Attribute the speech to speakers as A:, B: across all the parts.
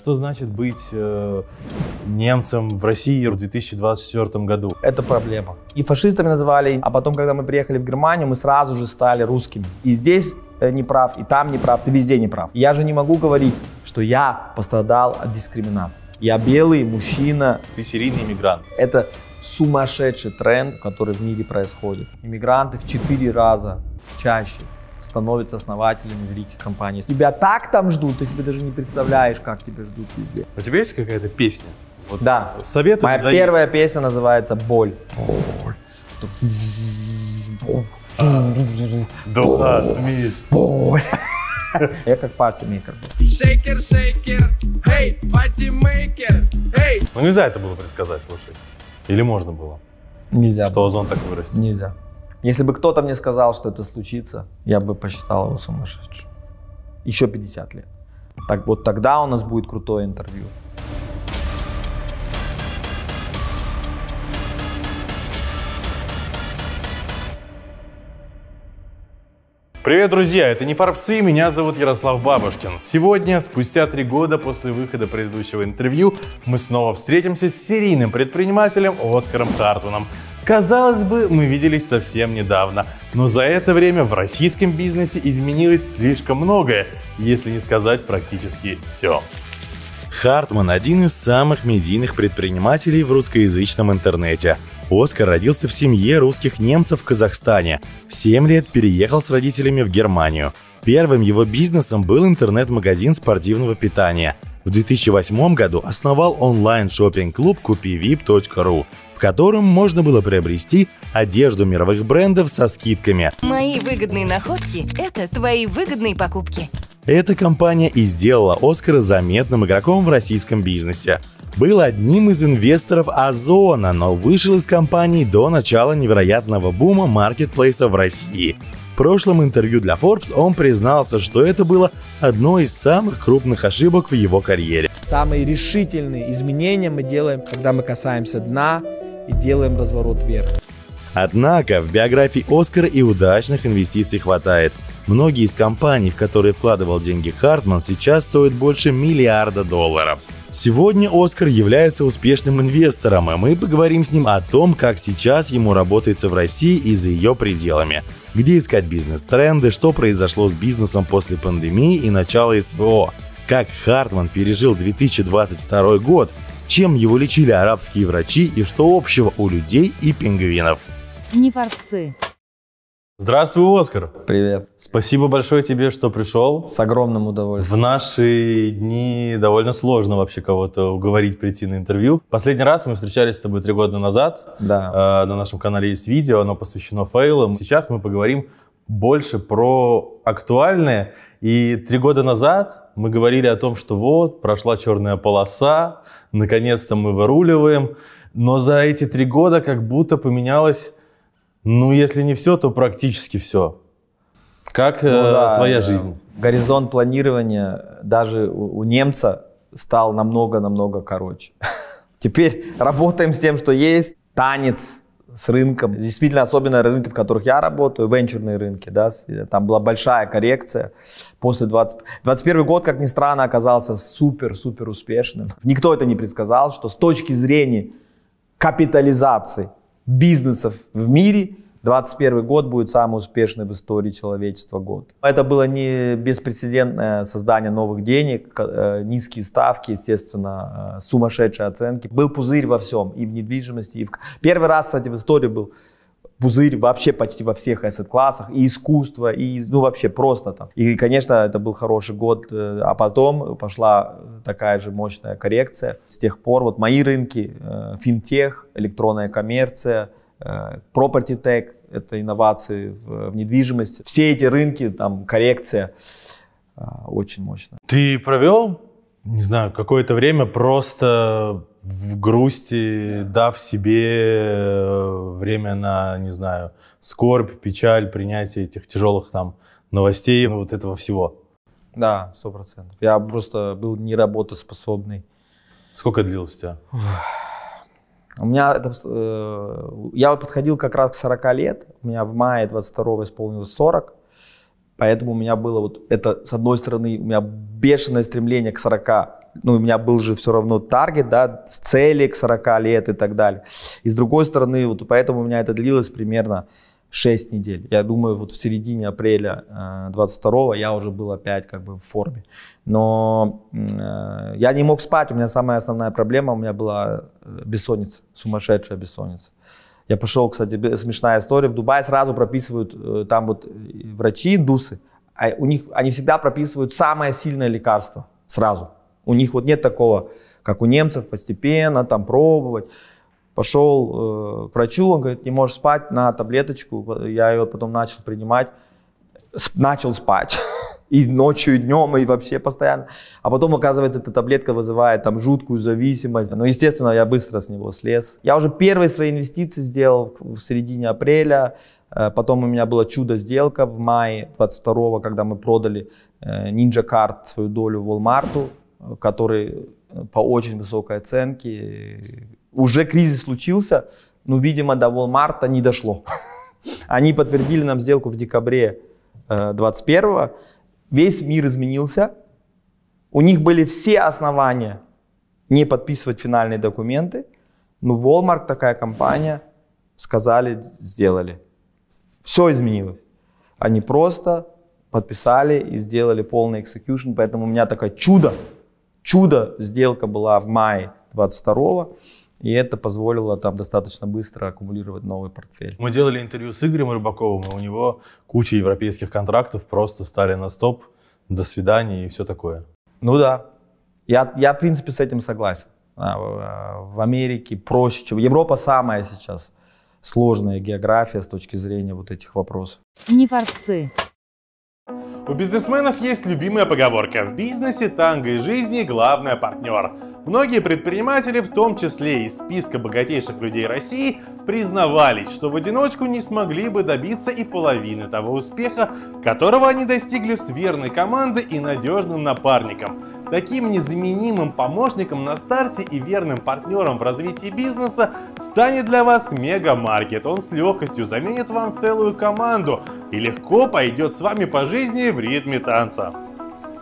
A: Что значит быть э, немцем в России в 2024 году? Это проблема. И фашистами называли, а потом, когда мы приехали в Германию, мы сразу же стали русскими. И здесь э, не прав, и там неправ, ты везде неправ. Я же не могу говорить, что я пострадал от дискриминации. Я белый мужчина.
B: Ты серийный иммигрант.
A: Это сумасшедший тренд, который в мире происходит. Иммигранты в четыре раза чаще становится основателями великих компаний. Тебя так там ждут, ты себе даже не представляешь, как тебя ждут везде. У тебя есть какая-то песня? Вот да. Советы Моя дай... первая песня называется «Боль». Боль.
B: Да, смеешь. Боль. Я как партимейкер.
A: Шейкер, шейкер, эй, патимейкер, эй. Ну нельзя
B: это было предсказать, слушай. Или можно было?
A: Нельзя. Что озон так вырастет? Нельзя. Если бы кто-то мне сказал, что это случится, я бы посчитал его сумасшедшим. Еще 50 лет. Так вот тогда у нас будет крутое интервью.
B: Привет, друзья! Это не Фарбсы, меня зовут Ярослав Бабушкин. Сегодня, спустя три года после выхода предыдущего интервью, мы снова встретимся с серийным предпринимателем Оскаром Тартуном. Казалось бы, мы виделись совсем недавно, но за это время в российском бизнесе изменилось слишком многое, если не сказать практически все. Хартман – один из самых медийных предпринимателей в русскоязычном интернете. Оскар родился в семье русских немцев в Казахстане. В 7 лет переехал с родителями в Германию. Первым его бизнесом был интернет-магазин спортивного питания. В 2008 году основал онлайн шопинг клуб купивип.ру котором можно было приобрести одежду мировых брендов со скидками. Мои выгодные находки – это твои выгодные покупки. Эта компания и сделала Оскара заметным игроком в российском бизнесе. Был одним из инвесторов Озона, но вышел из компании до начала невероятного бума маркетплейса в России. В прошлом интервью для Forbes он признался, что это было одной из самых крупных ошибок в его карьере.
A: Самые решительные изменения мы делаем, когда мы касаемся дна и делаем разворот вверх.
B: Однако в биографии Оскара и удачных инвестиций хватает. Многие из компаний, в которые вкладывал деньги Хартман, сейчас стоят больше миллиарда долларов. Сегодня Оскар является успешным инвестором, и а мы поговорим с ним о том, как сейчас ему работается в России и за ее пределами. Где искать бизнес-тренды, что произошло с бизнесом после пандемии и начала СВО, как Хартман пережил 2022 год чем его лечили арабские врачи и что общего у людей и пингвинов.
A: Не форсы.
B: Здравствуй, Оскар. Привет. Спасибо большое тебе, что пришел. С огромным удовольствием. В наши дни довольно сложно вообще кого-то уговорить прийти на интервью. Последний раз мы встречались с тобой три года назад. Да. Э, на нашем канале есть видео, оно посвящено фейлам. Сейчас мы поговорим больше про актуальное. И три года назад мы говорили о том, что вот, прошла черная полоса, наконец-то мы выруливаем, но за эти три года как будто поменялось, ну, если не все, то практически все. Как э, ну, да, твоя да. жизнь? Горизонт планирования даже у, у немца
A: стал намного-намного короче. Теперь работаем с тем, что есть. Танец, с рынком. Действительно, особенно рынки, в которых я работаю, венчурные рынки, да, э, там была большая коррекция после 20... 21 год, как ни странно, оказался супер-супер успешным. Никто это не предсказал, что с точки зрения капитализации бизнесов в мире 21 год будет самый успешный в истории человечества год. Это было не беспрецедентное создание новых денег, э, низкие ставки, естественно, э, сумасшедшие оценки. Был пузырь во всем, и в недвижимости, и в... Первый раз, кстати, в истории был пузырь вообще почти во всех asset-классах, и искусство, и ну вообще просто там. И, конечно, это был хороший год, э, а потом пошла такая же мощная коррекция. С тех пор вот мои рынки, финтех, электронная коммерция, Э, property tech, это инновации в, в недвижимости. Все эти рынки, там коррекция
B: э, очень мощно. Ты провел, не знаю, какое-то время просто в грусти, дав себе э, время на, не знаю, скорбь, печаль, принятие этих тяжелых там новостей, ну, вот этого всего. Да, сто процентов. Я просто был неработоспособный. Сколько длилось у тебя? У меня
A: это, э, я подходил как раз к 40 лет, у меня в мае 22 исполнилось 40, поэтому у меня было вот это, с одной стороны, у меня бешеное стремление к 40, ну, у меня был же все равно таргет, да, цели к 40 лет и так далее. И с другой стороны, вот поэтому у меня это длилось примерно, 6 недель. Я думаю, вот в середине апреля 22 э, я уже был опять как бы в форме. Но э, я не мог спать. У меня самая основная проблема, у меня была э, бессонница, сумасшедшая бессонница. Я пошел, кстати, смешная история. В Дубае сразу прописывают там вот врачи, индусы. А у них, они всегда прописывают самое сильное лекарство сразу. У них вот нет такого, как у немцев, постепенно там пробовать. Пошел э, к врачу, он говорит, не можешь спать, на таблеточку. Я ее потом начал принимать, С- начал спать. И ночью, и днем, и вообще постоянно. А потом, оказывается, эта таблетка вызывает там жуткую зависимость. Но, ну, естественно, я быстро с него слез. Я уже первые свои инвестиции сделал в середине апреля. Э, потом у меня было чудо-сделка в мае 22-го, когда мы продали э, Ninja Card свою долю в Walmart, э, который по очень высокой оценке уже кризис случился, но, видимо, до Walmart не дошло. Они подтвердили нам сделку в декабре 21 э, Весь мир изменился. У них были все основания не подписывать финальные документы. Но Walmart, такая компания, сказали, сделали. Все изменилось. Они просто подписали и сделали полный execution. Поэтому у меня такое чудо, чудо сделка была в мае 22 -го. И это позволило там достаточно быстро
B: аккумулировать новый портфель. Мы делали интервью с Игорем Рыбаковым, и у него куча европейских контрактов просто стали на стоп, до свидания и все такое. Ну да, я, я в
A: принципе с этим согласен. А, а, в Америке проще, чем Европа самая сейчас
B: сложная география с точки зрения вот этих вопросов.
A: Не форсы.
B: У бизнесменов есть любимая поговорка. В бизнесе, танго и жизни главное партнер. Многие предприниматели, в том числе из списка богатейших людей России, признавались, что в одиночку не смогли бы добиться и половины того успеха, которого они достигли с верной командой и надежным напарником. Таким незаменимым помощником на старте и верным партнером в развитии бизнеса станет для вас мегамаркет. Он с легкостью заменит вам целую команду и легко пойдет с вами по жизни в ритме танца.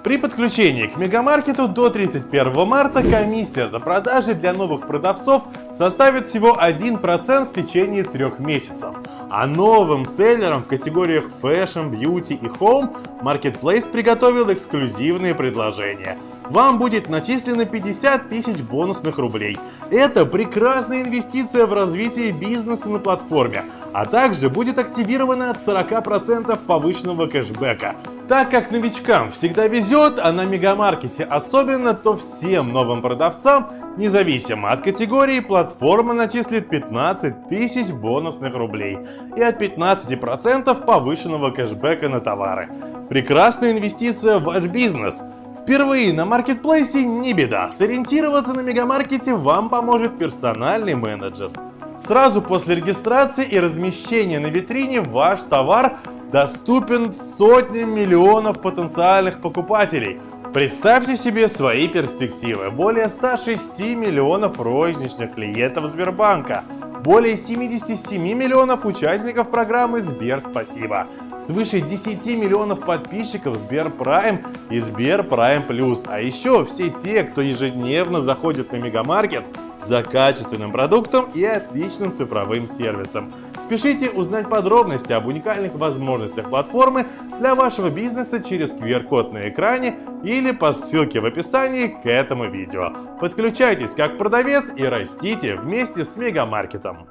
B: При подключении к Мегамаркету до 31 марта комиссия за продажи для новых продавцов составит всего 1% в течение трех месяцев. А новым селлерам в категориях Fashion, Beauty и Home Marketplace приготовил эксклюзивные предложения – вам будет начислено 50 тысяч бонусных рублей. Это прекрасная инвестиция в развитие бизнеса на платформе, а также будет активировано от 40% повышенного кэшбэка. Так как новичкам всегда везет, а на мегамаркете особенно, то всем новым продавцам, независимо от категории, платформа начислит 15 тысяч бонусных рублей и от 15% повышенного кэшбэка на товары. Прекрасная инвестиция в ваш бизнес. Впервые на маркетплейсе не беда. Сориентироваться на мегамаркете вам поможет персональный менеджер. Сразу после регистрации и размещения на витрине ваш товар доступен сотням миллионов потенциальных покупателей. Представьте себе свои перспективы. Более 106 миллионов розничных клиентов Сбербанка. Более 77 миллионов участников программы «Сбер Спасибо» свыше 10 миллионов подписчиков Сберпрайм и Сберпрайм Плюс. А еще все те, кто ежедневно заходит на Мегамаркет за качественным продуктом и отличным цифровым сервисом. Спешите узнать подробности об уникальных возможностях платформы для вашего бизнеса через QR-код на экране или по ссылке в описании к этому видео. Подключайтесь как продавец и растите вместе с мегамаркетом.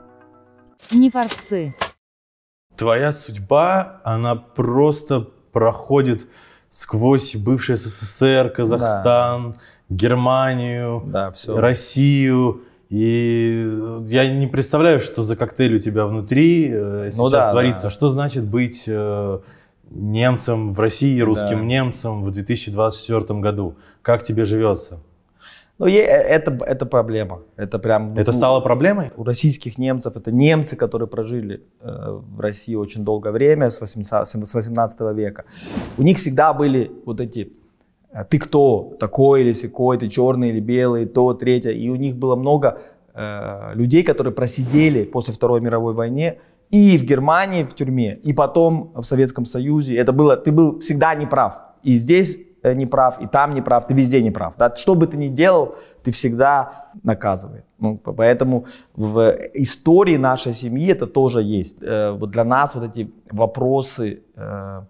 B: Не форсы твоя судьба, она просто проходит сквозь бывший СССР, Казахстан, да. Германию, да, все. Россию. И я не представляю, что за коктейль у тебя внутри э, ну сейчас да, творится. Да. Что значит быть э, немцем в России, русским да. немцем в 2024 году? Как тебе живется?
A: Ну, э, это, это
B: проблема. Это прям... Ну, это стало проблемой?
A: У российских немцев, это немцы, которые прожили э, в России очень долгое время, с 18, с 18 века. У них всегда были вот эти э, «ты кто?», «такой или сякой?», «ты черный или белый?», то, третье. И у них было много э, людей, которые просидели после Второй мировой войны и в Германии в тюрьме, и потом в Советском Союзе. Это было, ты был всегда неправ. И здесь Э, не прав, и там не прав, ты везде не прав. Да? Что бы ты ни делал, ты всегда наказывает. Ну, поэтому в истории нашей семьи это тоже есть. Э, вот для нас вот эти вопросы э,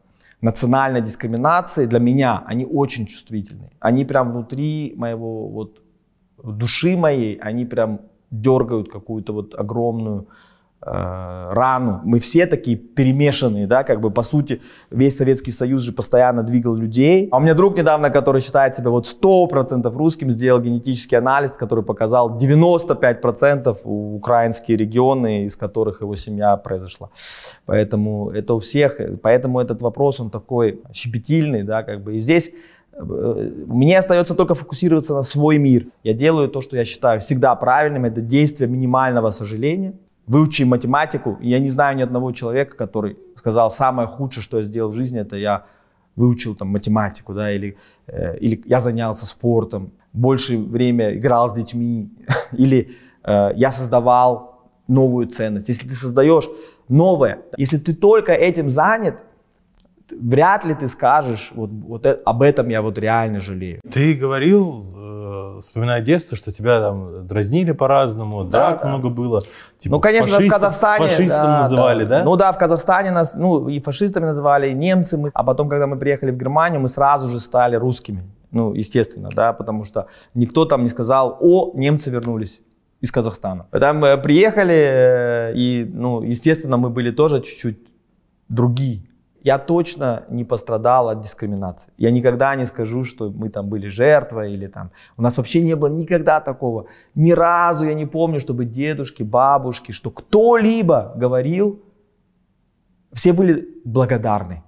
A: национальной дискриминации, для меня они очень чувствительны. Они прям внутри моего вот души моей, они прям дергают какую-то вот огромную Э, рану. Мы все такие перемешанные, да, как бы по сути весь Советский Союз же постоянно двигал людей. А у меня друг недавно, который считает себя вот 100% русским, сделал генетический анализ, который показал 95% украинские регионы, из которых его семья произошла. Поэтому это у всех, поэтому этот вопрос, он такой щепетильный, да, как бы и здесь э, мне остается только фокусироваться на свой мир. Я делаю то, что я считаю всегда правильным. Это действие минимального сожаления выучи математику. Я не знаю ни одного человека, который сказал, самое худшее, что я сделал в жизни, это я выучил там математику, да, или, э, или я занялся спортом, больше время играл с детьми, или э, я создавал новую ценность. Если ты создаешь новое, если ты только этим занят, вряд ли ты
B: скажешь, вот, вот э, об этом я вот реально жалею. Ты говорил вспоминая детство, что тебя там дразнили по-разному, да, да, да. много было. Типа, ну, конечно, фашистов, в Казахстане... Фашистом да, называли, да. да? Ну да,
A: в Казахстане нас, ну, и фашистами называли, и немцами. А потом, когда мы приехали в Германию, мы сразу же стали русскими. Ну, естественно, да, потому что никто там не сказал, о, немцы вернулись из Казахстана. Там э, приехали, э, и, ну, естественно, мы были тоже чуть-чуть другие я точно не пострадал от дискриминации. Я никогда не скажу, что мы там были жертвой или там... У нас вообще не было никогда такого. Ни разу я не помню, чтобы дедушки, бабушки, что кто-либо говорил, все были благодарны.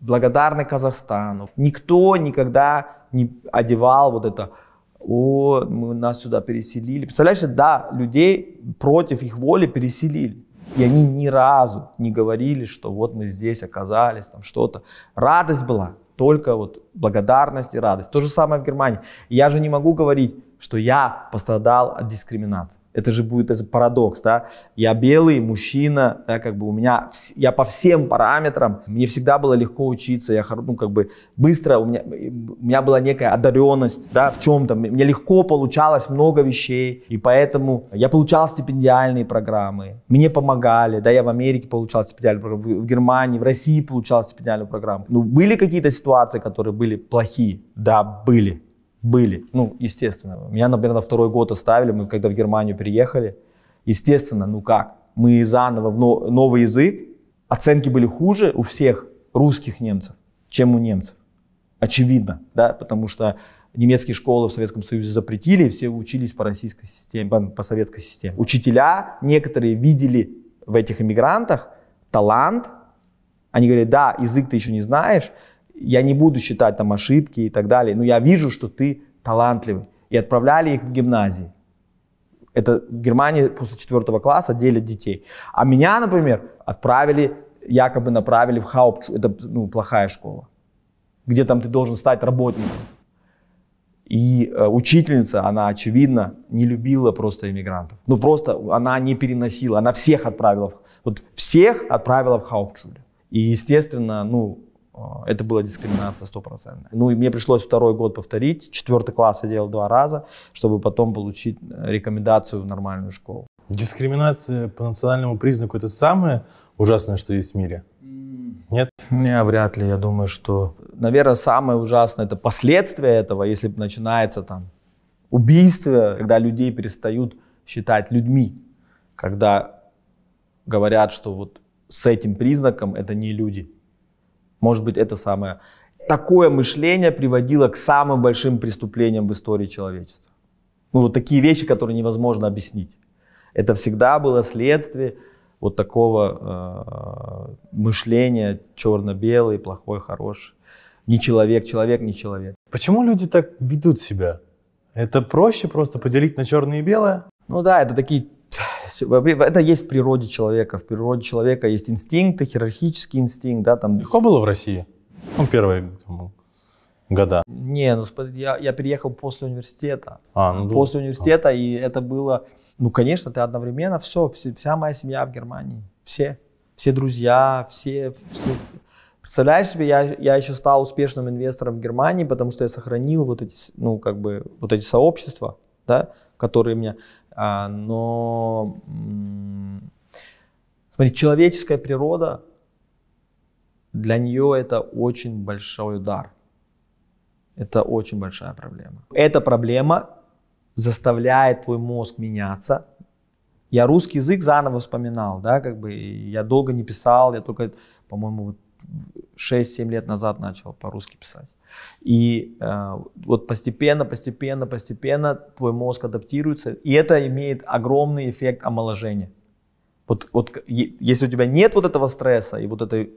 A: Благодарны Казахстану. Никто никогда не одевал вот это о, мы нас сюда переселили. Представляешь, да, людей против их воли переселили. И они ни разу не говорили, что вот мы здесь оказались, там что-то. Радость была, только вот благодарность и радость. То же самое в Германии. Я же не могу говорить, что я пострадал от дискриминации это же будет это парадокс, да, я белый мужчина, да, как бы у меня, я по всем параметрам, мне всегда было легко учиться, я, ну, как бы быстро, у меня, у меня была некая одаренность, да, в чем-то, мне легко получалось много вещей, и поэтому я получал стипендиальные программы, мне помогали, да, я в Америке получал стипендиальную программу, в Германии, в России получал стипендиальную программу, ну, были какие-то ситуации, которые были плохие, да, были, были. Ну, естественно. Меня, например, на второй год оставили, мы когда в Германию переехали. Естественно, ну как? Мы заново в но, новый язык. Оценки были хуже у всех русских немцев, чем у немцев. Очевидно, да, потому что немецкие школы в Советском Союзе запретили, и все учились по российской системе, по, советской системе. Учителя некоторые видели в этих иммигрантах талант. Они говорили: да, язык ты еще не знаешь, я не буду считать там ошибки и так далее, но я вижу, что ты талантливый. И отправляли их в гимназии. Это в Германии после четвертого класса делят детей. А меня, например, отправили, якобы направили в Хауптшу. Это ну, плохая школа, где там ты должен стать работником. И э, учительница, она, очевидно, не любила просто иммигрантов. Ну, просто она не переносила, она всех отправила, вот всех отправила в Хауптшуле. И, естественно, ну, а, это была
B: дискриминация стопроцентная.
A: Ну и мне пришлось второй год повторить. Четвертый класс я делал два раза, чтобы
B: потом получить э, рекомендацию в нормальную школу. Дискриминация по национальному признаку – это самое ужасное, что есть в мире?
A: Нет? Не, вряд ли. Я
B: думаю, что, наверное,
A: самое ужасное – это последствия этого, если начинается там убийство, когда людей перестают считать людьми, когда говорят, что вот с этим признаком это не люди – может быть, это самое. Такое мышление приводило к самым большим преступлениям в истории человечества. Ну, вот такие вещи, которые невозможно объяснить. Это всегда было следствие вот такого э, мышления черно-белый, плохой, хороший. Не человек, человек не человек. Почему люди так ведут себя? Это проще просто поделить на черное и белое? Ну да, это такие это есть в природе человека. В природе человека есть инстинкты, хирургический инстинкт. Да, там... Легко было в России? Ну,
B: первые там, года.
A: Не, ну я, я переехал после университета. А, ну, после университета, а. и это было... Ну, конечно, ты одновременно все, все, вся моя семья в Германии. Все. Все друзья, все, все, Представляешь себе, я, я еще стал успешным инвестором в Германии, потому что я сохранил вот эти, ну, как бы, вот эти сообщества, да, которые меня... А, но смотри, человеческая природа для нее это очень большой удар. Это очень большая проблема. Эта проблема заставляет твой мозг меняться. Я русский язык заново вспоминал, да, как бы я долго не писал, я только, по-моему, 6-7 лет назад начал по-русски писать. И э, вот постепенно, постепенно, постепенно твой мозг адаптируется, и это имеет огромный эффект омоложения. Вот, вот если у тебя нет вот этого стресса и вот этой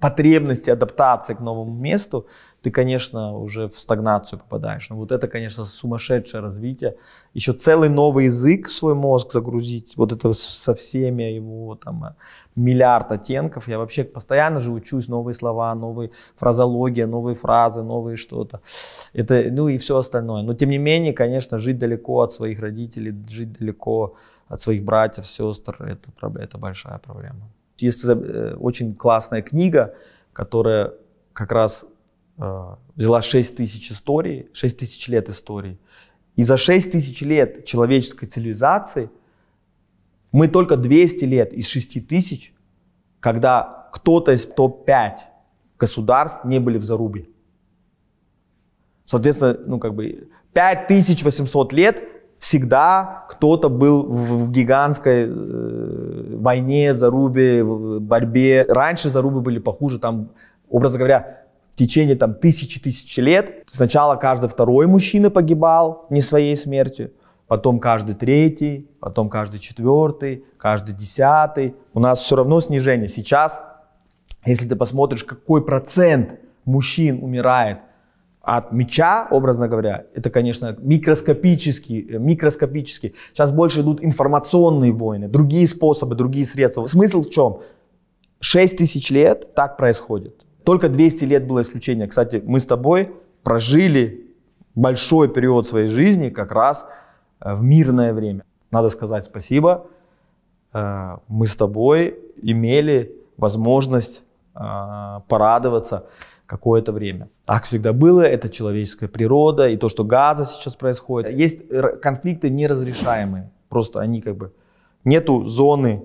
A: потребности адаптации к новому месту, ты, конечно, уже в стагнацию попадаешь. Но ну, вот это, конечно, сумасшедшее развитие. Еще целый новый язык в свой мозг загрузить, вот это со всеми его там э, миллиард оттенков. Я вообще постоянно же учусь новые слова, новые фразология, новые фразы, новые что-то. Это, ну и все остальное. Но тем не менее, конечно, жить далеко от своих родителей, жить далеко от своих братьев, сестр, это, это большая проблема. Есть э, очень классная книга, которая как раз э, взяла 6 тысяч историй, 6 тысяч лет истории. И за 6 тысяч лет человеческой цивилизации мы только 200 лет из 6 тысяч, когда кто-то из топ-5 государств не были в зарубе. Соответственно, ну как бы 5800 лет всегда кто-то был в гигантской э, войне, зарубе, борьбе. Раньше зарубы были похуже, там, образно говоря, в течение там тысячи тысяч лет сначала каждый второй мужчина погибал не своей смертью, потом каждый третий, потом каждый четвертый, каждый десятый. У нас все равно снижение. Сейчас, если ты посмотришь, какой процент мужчин умирает – от мяча, образно говоря, это, конечно, микроскопический, э, микроскопически. Сейчас больше идут информационные войны, другие способы, другие средства. Смысл в чем? 6 тысяч лет так происходит. Только 200 лет было исключение. Кстати, мы с тобой прожили большой период своей жизни как раз э, в мирное время. Надо сказать спасибо. Э, мы с тобой имели возможность порадоваться какое-то время. Так всегда было, это человеческая природа, и то, что газа сейчас происходит. Есть конфликты неразрешаемые, просто они как бы... Нету зоны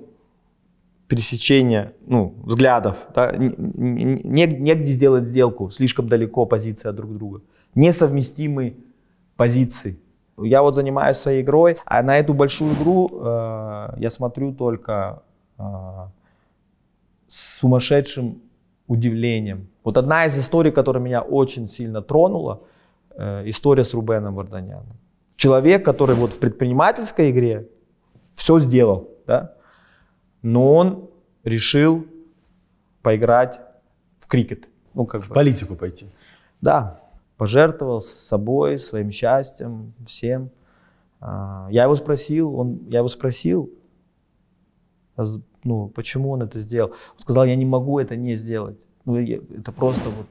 A: пересечения ну, взглядов, да? негде сделать сделку, слишком далеко позиция друг друга. Несовместимые позиции. Я вот занимаюсь своей игрой, а на эту большую игру э, я смотрю только э, с сумасшедшим удивлением. Вот одна из историй, которая меня очень сильно тронула, э, история с Рубеном Варданяном. Человек, который вот в предпринимательской игре все сделал, да? но он решил поиграть в крикет. Ну, как в бы. политику пойти. Да, пожертвовал собой, своим счастьем, всем. А, я его спросил, он, я его спросил, а ну, почему он это сделал? Он сказал, я не могу это не сделать. Ну, я, это просто вот...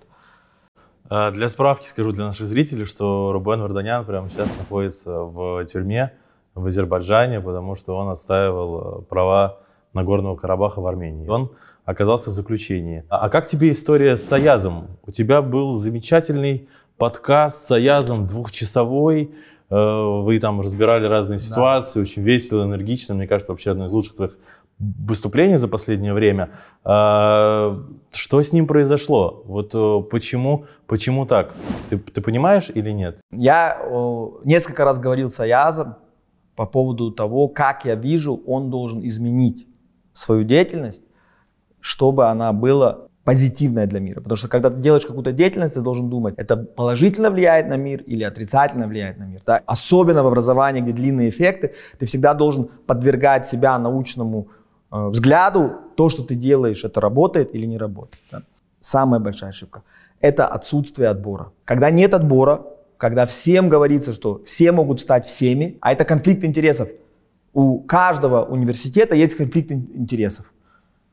B: А, для справки скажу для наших зрителей, что Рубен Варданян прямо сейчас находится в тюрьме в Азербайджане, потому что он отстаивал э, права Нагорного Карабаха в Армении. Он оказался в заключении. А, а как тебе история с Саязом? У тебя был замечательный подкаст с Саязом двухчасовой. Э, вы там разбирали разные ситуации, да. очень весело, энергично. Мне кажется, вообще одно из лучших твоих выступления за последнее время. А, что с ним произошло? Вот э, почему, почему так? Ты, ты понимаешь или нет?
A: Я несколько раз говорил с Аязом по поводу того, как я вижу, он должен изменить свою деятельность, чтобы она была позитивная для мира. Потому что когда ты делаешь какую-то деятельность, ты должен думать, это положительно влияет на мир или отрицательно влияет на мир. Да? Особенно в образовании, где длинные эффекты, ты всегда должен подвергать себя научному Э, взгляду, то, что ты делаешь, это работает или не работает. Да? Самая большая ошибка – это отсутствие отбора. Когда нет отбора, когда всем говорится, что все могут стать всеми, а это конфликт интересов. У каждого университета есть конфликт интересов.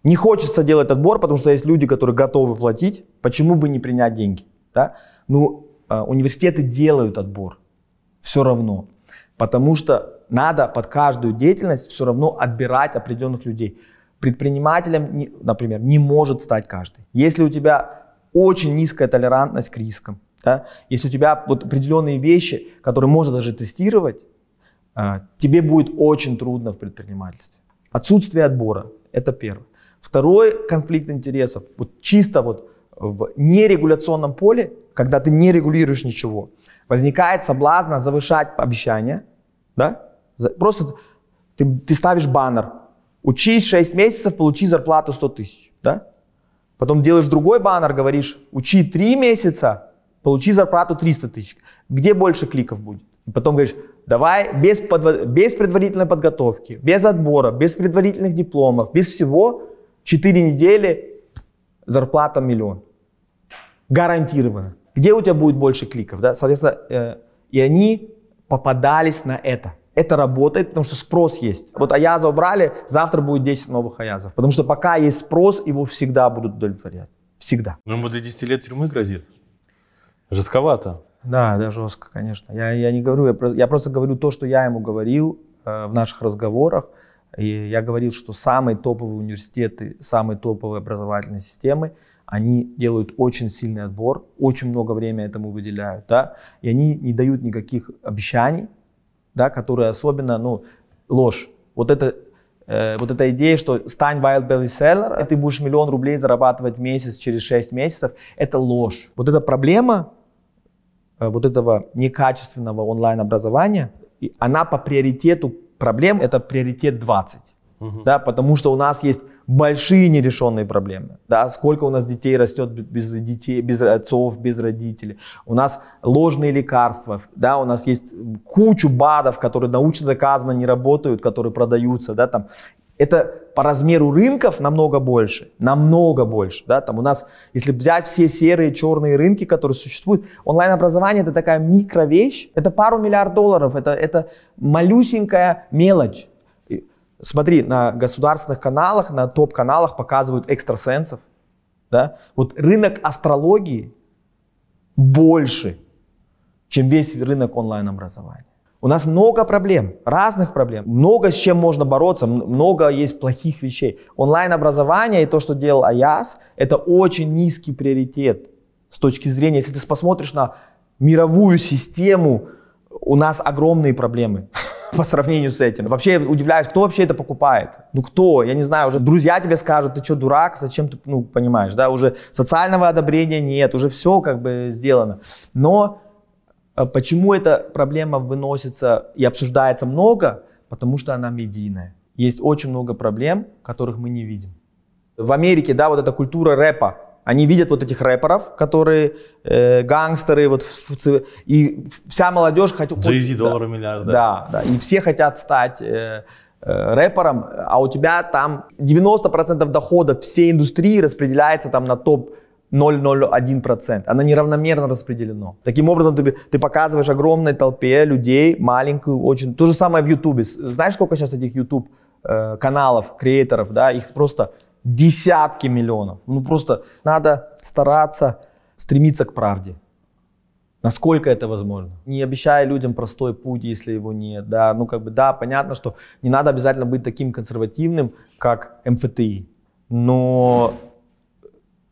A: Не хочется делать отбор, потому что есть люди, которые готовы платить, почему бы не принять деньги. Да? Ну, э, университеты делают отбор все равно, потому что надо под каждую деятельность все равно отбирать определенных людей. Предпринимателем, например, не может стать каждый. Если у тебя очень низкая толерантность к рискам, да, если у тебя вот определенные вещи, которые можно даже тестировать, э, тебе будет очень трудно в предпринимательстве. Отсутствие отбора – это первое. Второй конфликт интересов, вот чисто вот в нерегуляционном поле, когда ты не регулируешь ничего, возникает соблазн завышать обещания, да, Просто ты, ты ставишь баннер. Учись 6 месяцев, получи зарплату 100 тысяч. Да? Потом делаешь другой баннер, говоришь, учи 3 месяца, получи зарплату 300 тысяч. Где больше кликов будет? И потом говоришь, давай без, подво- без предварительной подготовки, без отбора, без предварительных дипломов, без всего 4 недели зарплата миллион. Гарантированно. Где у тебя будет больше кликов? Да? Соответственно, э, и они попадались на это – это работает, потому что спрос есть. Вот Аяза убрали, завтра будет 10 новых Аязов. Потому что пока есть спрос, его всегда будут удовлетворять. Всегда.
B: Ну, ему до 10 лет тюрьмы грозит. Жестковато.
A: Да, да, жестко, конечно. Я, я не говорю, я, про, я просто говорю то, что я ему говорил э, в наших разговорах. И я говорил, что самые топовые университеты, самые топовые образовательные системы, они делают очень сильный отбор, очень много времени этому выделяют, да, и они не дают никаких обещаний, да, которые особенно, ну, ложь. Вот это э, вот эта идея, что стань wild belly seller, и ты будешь миллион рублей зарабатывать в месяц через 6 месяцев, это ложь. Вот эта проблема э, вот этого некачественного онлайн-образования, она по приоритету проблем, это приоритет 20. Угу. Да, потому что у нас есть большие нерешенные проблемы. Да? Сколько у нас детей растет без детей, без отцов, без родителей. У нас ложные лекарства. Да? У нас есть кучу БАДов, которые научно доказано не работают, которые продаются. Да? Там, это по размеру рынков намного больше, намного больше, да, там у нас, если взять все серые, черные рынки, которые существуют, онлайн-образование это такая микро вещь, это пару миллиард долларов, это, это малюсенькая мелочь, Смотри, на государственных каналах, на топ-каналах показывают экстрасенсов. Да? Вот рынок астрологии больше, чем весь рынок онлайн-образования. У нас много проблем, разных проблем, много с чем можно бороться, много есть плохих вещей. Онлайн-образование и то, что делал Аяс, это очень низкий приоритет с точки зрения, если ты посмотришь на мировую систему, у нас огромные проблемы. по сравнению с этим. Вообще удивляюсь, кто вообще это покупает? Ну кто? Я не знаю, уже друзья тебе скажут, ты что, дурак, зачем ты, ну, понимаешь, да, уже социального одобрения нет, уже все как бы сделано. Но э, почему эта проблема выносится и обсуждается много? Потому что она медийная. Есть очень много проблем, которых мы не видим. В Америке, да, вот эта культура рэпа, они видят вот этих рэперов, которые э, гангстеры, вот и вся молодежь хоть, хоть jay да, доллары
B: миллиарда. Да,
A: да, и все хотят стать э, э, рэпером, а у тебя там 90% дохода всей индустрии распределяется там на топ 0,01%. Она неравномерно распределена. Таким образом, ты, ты показываешь огромной толпе людей, маленькую очень. То же самое в Ютубе. Знаешь, сколько сейчас этих YouTube э, каналов, креаторов, да, их просто десятки миллионов. Ну просто надо стараться стремиться к правде. Насколько это возможно? Не обещая людям простой путь, если его нет. Да, ну как бы да, понятно, что не надо обязательно быть таким консервативным, как МФТИ. Но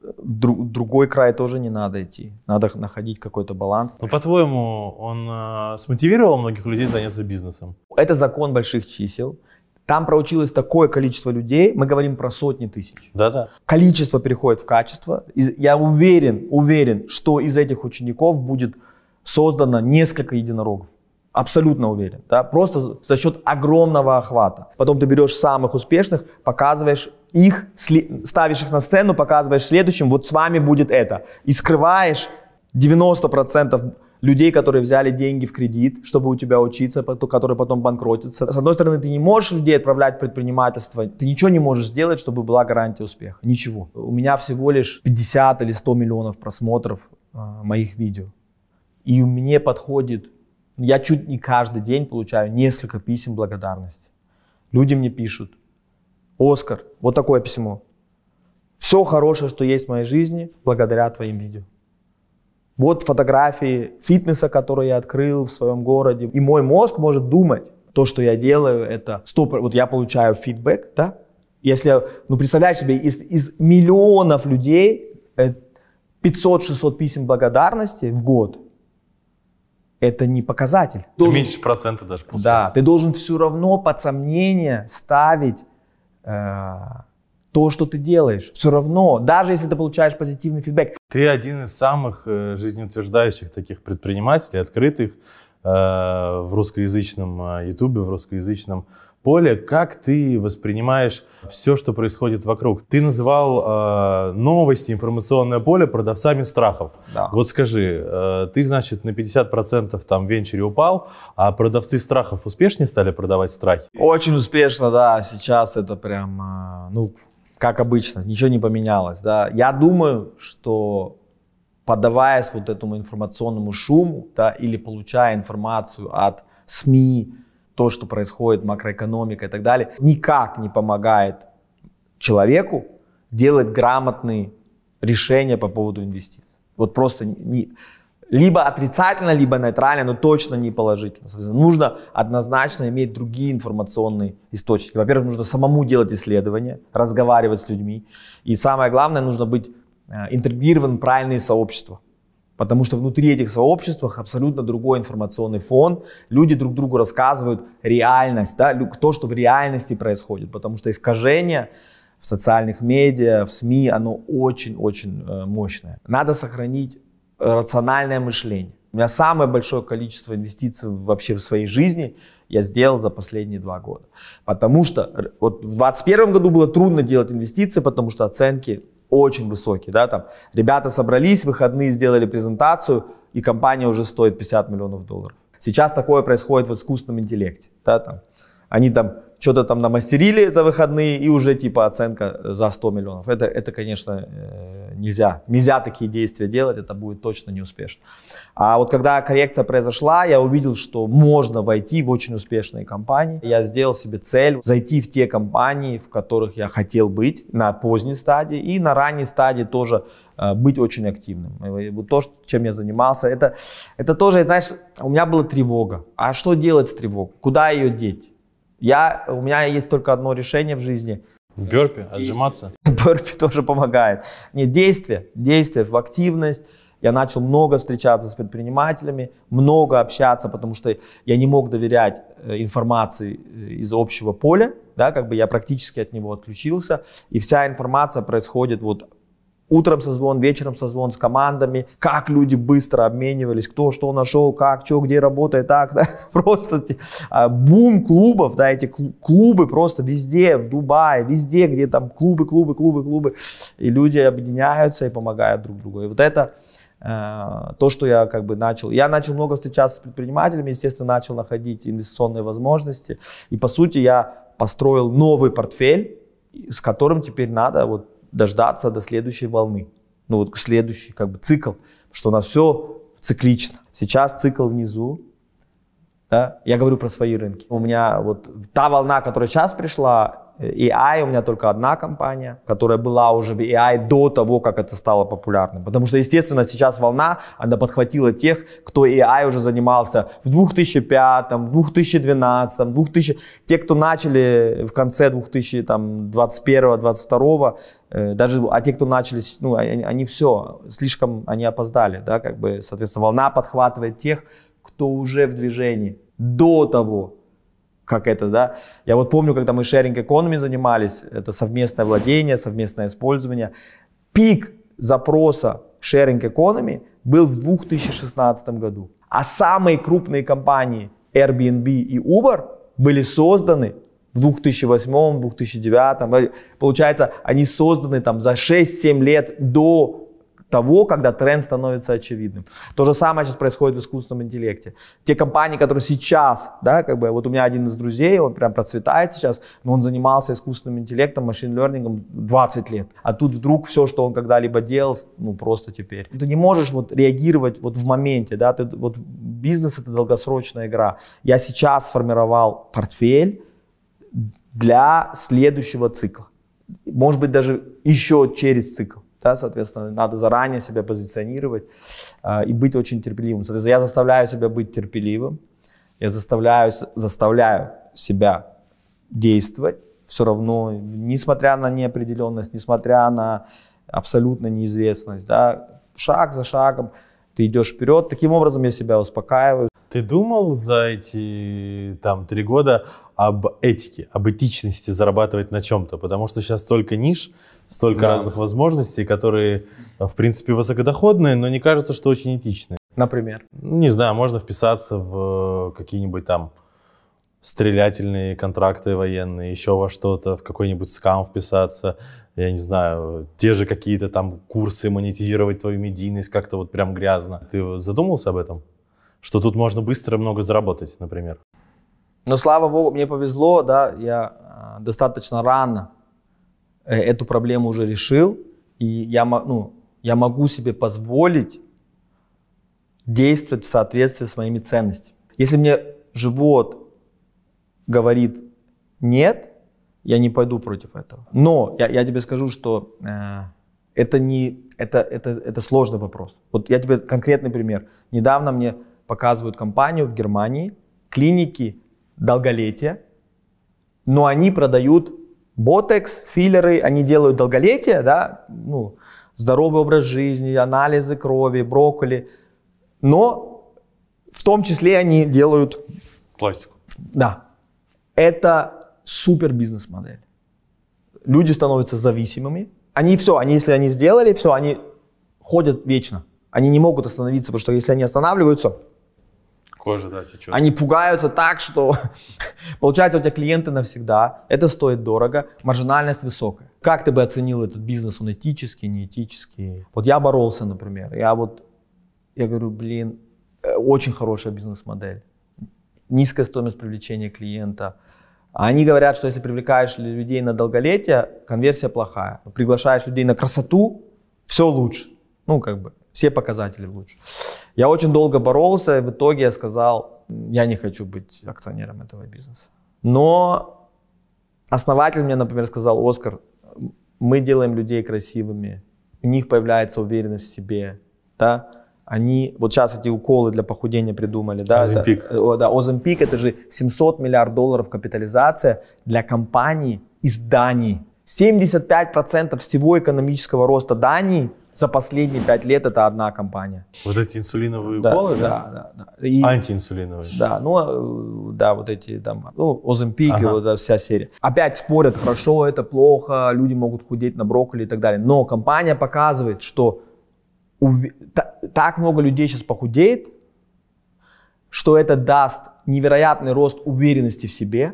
A: э, другой край тоже не надо идти. Надо находить какой-то баланс.
B: Ну по-твоему, он э, смотивировал многих людей заняться бизнесом?
A: Это закон больших чисел. Там проучилось такое количество людей, мы говорим про сотни тысяч. Да-да. Количество переходит в качество. Я уверен, уверен, что из этих учеников будет создано несколько единорогов. Абсолютно уверен. Да? Просто за счет огромного охвата. Потом ты берешь самых успешных, показываешь их, ставишь их на сцену, показываешь следующим, вот с вами будет это. И скрываешь 90% людей, которые взяли деньги в кредит, чтобы у тебя учиться, которые потом банкротятся. С одной стороны, ты не можешь людей отправлять в предпринимательство, ты ничего не можешь сделать, чтобы была гарантия успеха. Ничего. У меня всего лишь 50 или 100 миллионов просмотров э, моих видео. И мне подходит, ну, я чуть не каждый день получаю несколько писем благодарности. Люди мне пишут, Оскар, вот такое письмо. Все хорошее, что есть в моей жизни, благодаря твоим видео. Вот фотографии фитнеса, который я открыл в своем городе. И мой мозг может думать, то, что я делаю, это 100%. Вот я получаю фидбэк, да? Если, ну, представляешь себе, из, из миллионов людей 500-600 э, писем благодарности в год, это не показатель. Ты
B: должен, меньше процента даже получается. Да, ты
A: должен все равно под сомнение ставить э, то, что ты делаешь. Все равно, даже если ты получаешь позитивный фидбэк.
B: Ты один из самых э, жизнеутверждающих таких предпринимателей, открытых э, в русскоязычном э, ютубе, в русскоязычном поле. Как ты воспринимаешь все, что происходит вокруг? Ты называл э, новости, информационное поле продавцами страхов. Да. Вот скажи, э, ты, значит, на 50% там в венчуре упал, а продавцы страхов успешнее стали продавать страхи?
A: Очень успешно, да. Сейчас это прям, э, ну, как обычно, ничего не поменялось. Да. Я думаю, что подаваясь вот этому информационному шуму да, или получая информацию от СМИ, то, что происходит, макроэкономика и так далее, никак не помогает человеку делать грамотные решения по поводу инвестиций. Вот просто не, либо отрицательно, либо нейтрально, но точно не положительно. Нужно однозначно иметь другие информационные источники. Во-первых, нужно самому делать исследования, разговаривать с людьми. И самое главное, нужно быть э, интегрирован правильные сообщества. Потому что внутри этих сообществ абсолютно другой информационный фон. Люди друг другу рассказывают реальность, да, то, что в реальности происходит. Потому что искажение в социальных медиа, в СМИ, оно очень-очень э, мощное. Надо сохранить рациональное мышление. У меня самое большое количество инвестиций вообще в своей жизни я сделал за последние два года. Потому что вот в 2021 году было трудно делать инвестиции, потому что оценки очень высокие. Да, там, ребята собрались, выходные сделали презентацию, и компания уже стоит 50 миллионов долларов. Сейчас такое происходит в искусственном интеллекте. Да, там, они там что-то там намастерили за выходные, и уже типа оценка э, за 100 миллионов. Это, это конечно, э, нельзя. Нельзя такие действия делать, это будет точно неуспешно. А вот когда коррекция произошла, я увидел, что можно войти в очень успешные компании. Я сделал себе цель зайти в те компании, в которых я хотел быть на поздней стадии и на ранней стадии тоже э, быть очень активным. И вот то, чем я занимался, это, это тоже, знаешь, у меня была тревога. А что делать с тревогой? Куда ее деть? Я, у меня есть только одно решение в жизни. Бёрпи, отжиматься? Бёрпи тоже помогает. Нет, действие, действие в активность. Я начал много встречаться с предпринимателями, много общаться, потому что я не мог доверять э, информации э, из общего поля, да, как бы я практически от него отключился, и вся информация происходит вот Утром созвон, вечером созвон с командами, как люди быстро обменивались, кто что нашел, как, что, где работает, так, да, просто а, бум клубов, да, эти клубы просто везде, в Дубае, везде, где там клубы, клубы, клубы, клубы, и люди объединяются и помогают друг другу. И вот это э, то, что я как бы начал. Я начал много встречаться с предпринимателями, естественно, начал находить инвестиционные возможности, и по сути я построил новый портфель, с которым теперь надо вот дождаться до следующей волны, ну вот следующий как бы цикл, что у нас все циклично. Сейчас цикл внизу, да? я говорю про свои рынки. У меня вот та волна, которая сейчас пришла, AI у меня только одна компания, которая была уже в AI до того, как это стало популярным. Потому что, естественно, сейчас волна, она подхватила тех, кто AI уже занимался в 2005, 2012, 2000. Те, кто начали в конце 2021-2022, э, даже, а те, кто начали, ну, а, они, они все, слишком они опоздали, да, как бы, соответственно, волна подхватывает тех, кто уже в движении до того, как это, да. Я вот помню, когда мы sharing economy занимались, это совместное владение, совместное использование. Пик запроса sharing economy был в 2016 году. А самые крупные компании Airbnb и Uber были созданы в 2008, 2009. Получается, они созданы там за 6-7 лет до того, когда тренд становится очевидным. То же самое сейчас происходит в искусственном интеллекте. Те компании, которые сейчас, да, как бы, вот у меня один из друзей, он прям процветает сейчас, но он занимался искусственным интеллектом, машин-лернингом 20 лет. А тут вдруг все, что он когда-либо делал, ну, просто теперь. Ты не можешь вот реагировать вот в моменте, да, ты, вот бизнес это долгосрочная игра. Я сейчас сформировал портфель для следующего цикла. Может быть, даже еще через цикл. Да, соответственно, надо заранее себя позиционировать э, и быть очень терпеливым. Соответственно, я заставляю себя быть терпеливым, я заставляю, заставляю себя действовать все равно, несмотря на неопределенность, несмотря на абсолютно неизвестность, да, шаг за шагом ты
B: идешь вперед. Таким образом я себя успокаиваю. Ты думал за эти там три года об этике, об этичности зарабатывать на чем-то, потому что сейчас столько ниш, столько да. разных возможностей, которые, э, в принципе, высокодоходные, но не кажется, что очень этичные. Например? Ну, не знаю, можно вписаться в э, какие-нибудь там стрелятельные контракты военные, еще во что-то, в какой-нибудь скам вписаться, я не знаю, те же какие-то там курсы монетизировать твою медийность как-то вот прям грязно. Ты задумывался об этом? Что тут можно быстро много заработать, например? Но
A: слава богу, мне повезло, да, я а, достаточно рано э, эту проблему уже решил, и я, ну, я могу себе позволить действовать в соответствии с моими ценностями. Если мне живот говорит нет, я не пойду против этого. Но я, я тебе скажу, что э, это не это, это, это сложный вопрос. Вот я тебе конкретный пример. Недавно мне показывают компанию в Германии, клиники, долголетия, но они продают ботекс, филлеры, они делают долголетие, да, ну, здоровый образ жизни, анализы крови, брокколи, но в том числе они делают... Пластику. Да. Это супер бизнес-модель. Люди становятся зависимыми. Они все, они, если они сделали, все, они ходят вечно. Они не могут остановиться, потому что если они останавливаются,
B: Кожа, да, течет. Они
A: пугаются так, что получается у тебя клиенты навсегда. Это стоит дорого, маржинальность высокая. Как ты бы оценил этот бизнес? Он этический, неэтический? Вот я боролся, например. Я вот, я говорю, блин, э, очень хорошая бизнес-модель. Низкая стоимость привлечения клиента. Они говорят, что если привлекаешь людей на долголетие, конверсия плохая. Приглашаешь людей на красоту, все лучше. Ну, как бы, все показатели лучше. Я очень долго боролся, и в итоге я сказал, я не хочу быть акционером этого бизнеса. Но основатель мне, например, сказал, Оскар, мы делаем людей красивыми, у них появляется уверенность в себе, да, они вот сейчас эти уколы для похудения придумали, да, Оземпик. Это, э, да, Оземпик это же 700 миллиард долларов капитализация для компаний из Дании. 75% всего экономического роста Дании за последние пять лет это одна компания. Вот эти инсулиновые да, уколы, да? Да,
B: да. да. И, Антиинсулиновые.
A: Да, ну, э, да, вот эти там, ну, Оземпик, ага. вот да, вся серия. Опять спорят, хорошо, это плохо, люди могут худеть на брокколи и так далее. Но компания показывает, что ув... Т- так много людей сейчас похудеет, что это даст невероятный рост уверенности в себе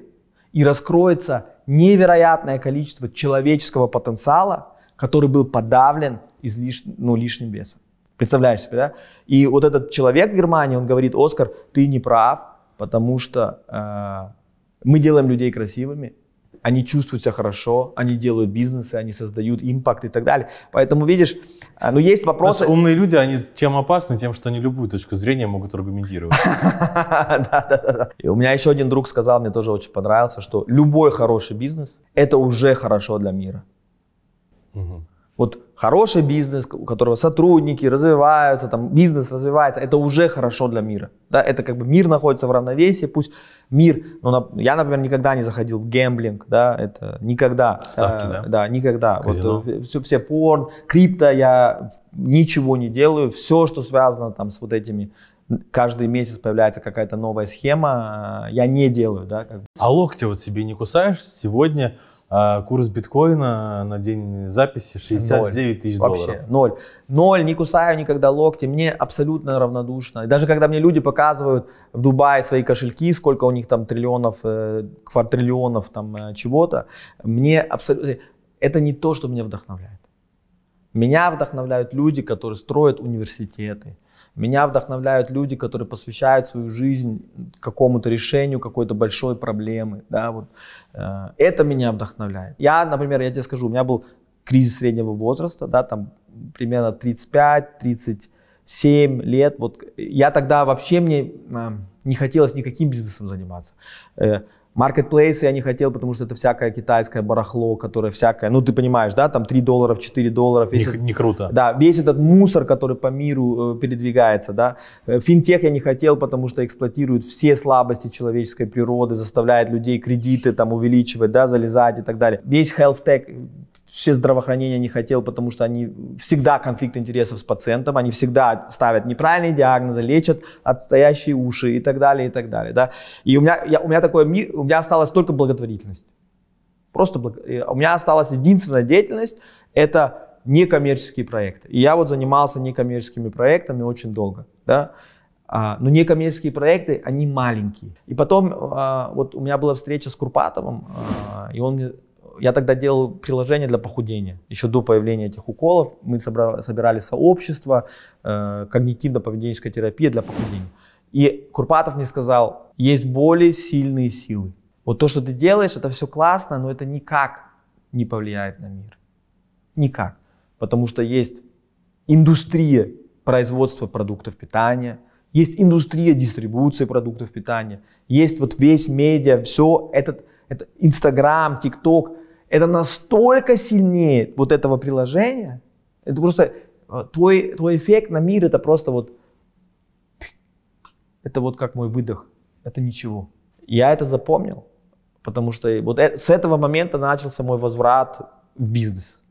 A: и раскроется невероятное количество человеческого потенциала, который был подавлен излиш... ну, лишним весом. Представляешь себе, да? И вот этот человек в Германии, он говорит, Оскар, ты не прав, потому что э, мы делаем людей красивыми, они чувствуют себя хорошо, они делают бизнесы, они создают импакт и так далее. Поэтому, видишь, э, ну есть вопросы... Потому умные люди, они чем опасны? Тем, что они любую точку зрения могут аргументировать. Да-да-да. И У меня еще один друг сказал, мне тоже очень понравился, что любой хороший бизнес – это уже хорошо для мира. Угу. Вот хороший бизнес, у которого сотрудники развиваются, там бизнес развивается, это уже хорошо для мира. Да, это как бы мир находится в равновесии, пусть мир, ну, я, например, никогда не заходил в гемблинг, да, это никогда. Ставки, э, да? Да, никогда. Казино. Вот, э, все, все порн, крипто, я ничего не делаю, все, что связано там с вот этими каждый месяц появляется какая-то новая схема, э, я не делаю, да.
B: Как бы. А локти вот себе не кусаешь? Сегодня а курс биткоина на день записи 69 ноль. тысяч долларов. Вообще ноль. Ноль, не кусаю никогда локти, мне абсолютно
A: равнодушно. И даже когда мне люди показывают в Дубае свои кошельки, сколько у них там триллионов, э, квартриллионов там э, чего-то, мне абсолютно... Э, это не то, что меня вдохновляет. Меня вдохновляют люди, которые строят университеты, меня вдохновляют люди, которые посвящают свою жизнь какому-то решению какой-то большой проблемы. Да, вот. Э, это меня вдохновляет. Я, например, я тебе скажу, у меня был кризис среднего возраста, да, там примерно 35-37 лет. Вот я тогда вообще мне э, не хотелось никаким бизнесом заниматься. Э, Маркетплейсы я не хотел, потому что это всякое китайское барахло, которое всякое, ну ты понимаешь, да, там 3 доллара, 4 доллара. Весь не, этот, не круто. Да, весь этот мусор, который по миру э, передвигается, да. Э, финтех я не хотел, потому что эксплуатирует все слабости человеческой природы, заставляет людей кредиты там увеличивать, да, залезать и так далее. Весь health tech, все здравоохранения не хотел, потому что они всегда конфликт интересов с пациентом, они всегда ставят неправильные диагнозы, лечат отстоящие уши и так далее, и так далее. Да? И у меня, я, у меня такое, у меня осталась только благотворительность. Просто благо... Э, у меня осталась единственная деятельность, это некоммерческие проекты. И я вот занимался некоммерческими проектами очень долго. Да? А, но некоммерческие проекты, они маленькие. И потом а, вот у меня была встреча с Курпатовым, а, и он мне я тогда делал приложение для похудения. Еще до появления этих уколов мы собра- собирали сообщество э, когнитивно-поведенческой терапии для похудения. И Курпатов мне сказал, есть более сильные силы. Вот то, что ты делаешь, это все классно, но это никак не повлияет на мир. Никак. Потому что есть индустрия производства продуктов питания, есть индустрия дистрибуции продуктов питания, есть вот весь медиа, все этот Инстаграм, ТикТок, это настолько сильнее вот этого приложения, это просто э, твой, твой эффект на мир, это просто вот, это вот как мой выдох, это ничего. Я это запомнил, потому что вот э, с этого момента начался мой возврат в бизнес.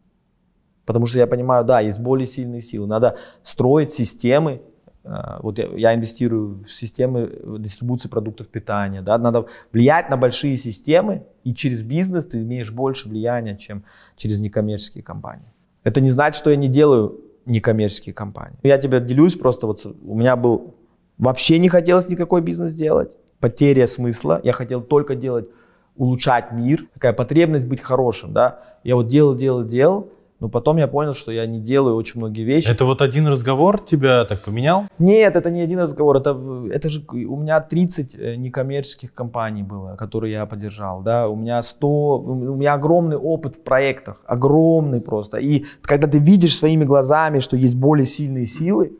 A: Потому что я понимаю, да, есть более сильные силы, надо строить системы, Э, вот я, я инвестирую в системы дистрибуции продуктов питания, да, надо влиять на большие системы, и через бизнес ты имеешь больше влияния, чем через некоммерческие компании. Это не значит, что я не делаю некоммерческие компании. Я тебе делюсь просто, вот у меня был, вообще не хотелось никакой бизнес делать, потеря смысла, я хотел только делать, улучшать мир, такая потребность быть хорошим, да, я вот делал, делал, делал,
B: но потом я понял, что я не делаю очень многие вещи. Это вот один разговор тебя так поменял?
A: Нет, это не один разговор. Это, это же у меня 30 э, некоммерческих компаний было, которые я поддержал. Да? У меня 100, у меня огромный опыт в проектах. Огромный просто. И когда ты видишь своими глазами, что есть более сильные силы,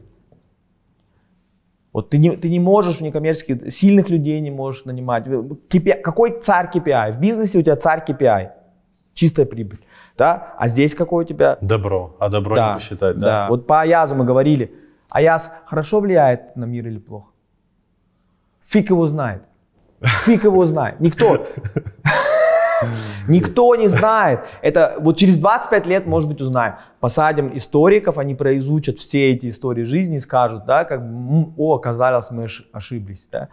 A: вот ты не, ты не можешь в некоммерческих, сильных людей не можешь нанимать. KPI, какой царь KPI? В бизнесе у тебя царь KPI. Чистая прибыль да, а здесь какое у тебя...
B: Добро, а добро да, не посчитать, да? да. Вот
A: по Аязу мы говорили, Аяз хорошо влияет на мир или плохо? Фиг его знает. Фиг его знает. Никто. Никто не знает. Это вот через 25 лет, может быть, узнаем. Посадим историков, они произучат все эти истории жизни и скажут, да, как о, оказалось, мы ошиблись, да.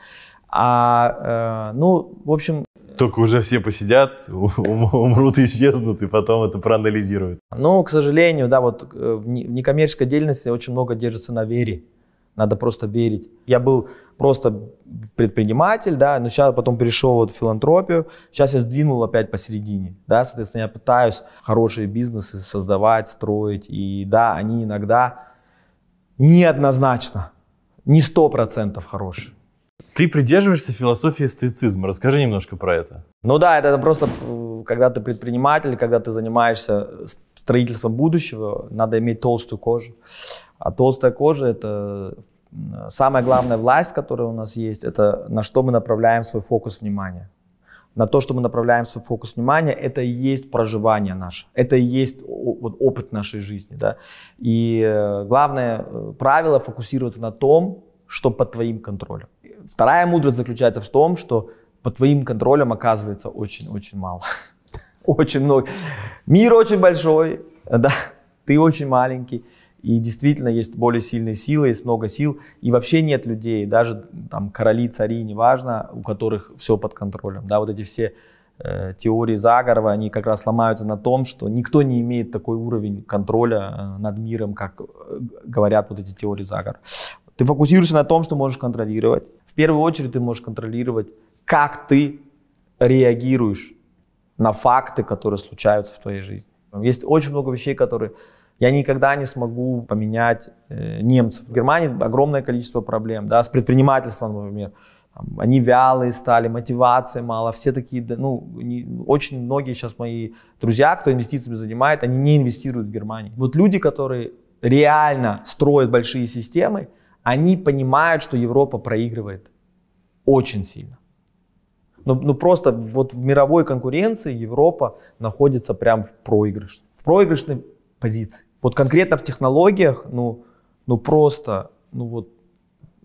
A: А, э, ну, в общем,
B: только уже все посидят, умрут, исчезнут, и потом это проанализируют.
A: Ну, к сожалению, да, вот э, в некоммерческой деятельности очень много держится на вере. Надо просто верить. Я был просто предприниматель, да, но сейчас потом перешел вот в филантропию. Сейчас я сдвинул опять посередине, да, соответственно, я пытаюсь хорошие бизнесы создавать, строить, и да, они иногда неоднозначно, не сто процентов хорошие. Ты придерживаешься философии стоицизма. Расскажи немножко про это. Ну да, это просто э, когда ты предприниматель, когда ты занимаешься э, строительством будущего, надо иметь толстую кожу. А толстая кожа – это самая главная власть, которая у нас есть, это на что мы направляем свой фокус внимания. На то, что мы направляем свой фокус внимания, это и есть проживание наше, это и есть опыт нашей жизни. Да? И э, главное правило – фокусироваться на том, что под твоим контролем. Вторая мудрость заключается в том, что под твоим контролем оказывается очень-очень мало. Очень много. Мир очень большой, да, ты очень маленький. И действительно есть более сильные силы, есть много сил. И вообще нет людей, даже там короли, цари, неважно, у которых все под контролем. Да, вот эти все э, теории Загорова, они как раз ломаются на том, что никто не имеет такой уровень контроля э, над миром, как э, говорят вот эти теории заговора. Ты фокусируешься на том, что можешь контролировать. В первую очередь ты можешь контролировать, как ты реагируешь на факты, которые случаются в твоей жизни. Есть очень много вещей, которые я никогда не смогу поменять э, немцев. В Германии огромное количество проблем, да, с предпринимательством, например. Там, они вялые стали, мотивации мало, все такие, да, ну, не, очень многие сейчас мои друзья, кто инвестициями занимает, они не инвестируют в Германии. Вот люди, которые реально строят большие системы, они понимают, что Европа проигрывает очень сильно. Ну, ну просто вот в мировой конкуренции Европа находится прям в проигрыш, в проигрышной позиции. Вот конкретно в технологиях, ну, ну просто, ну вот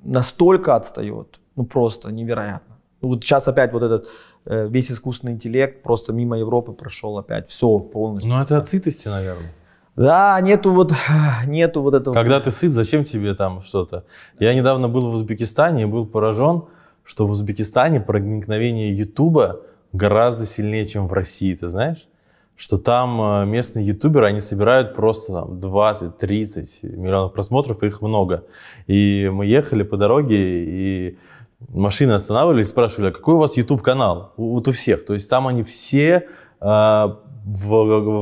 A: настолько отстает, ну просто невероятно. Ну, вот сейчас опять вот этот э, весь искусственный интеллект просто мимо Европы прошел опять, все полностью. Ну это от сытости, наверное.
B: Да, нету вот,
A: нету вот этого. Когда
B: ты сыт, зачем тебе там что-то? Я недавно был в Узбекистане и был поражен, что в Узбекистане проникновение Ютуба гораздо сильнее, чем в России, ты знаешь? Что там э, местные ютуберы, они собирают просто там 20-30 миллионов просмотров, их много. И мы ехали по дороге, и машины останавливались, спрашивали, а какой у вас YouTube канал? Вот у всех. То есть там они все а, в,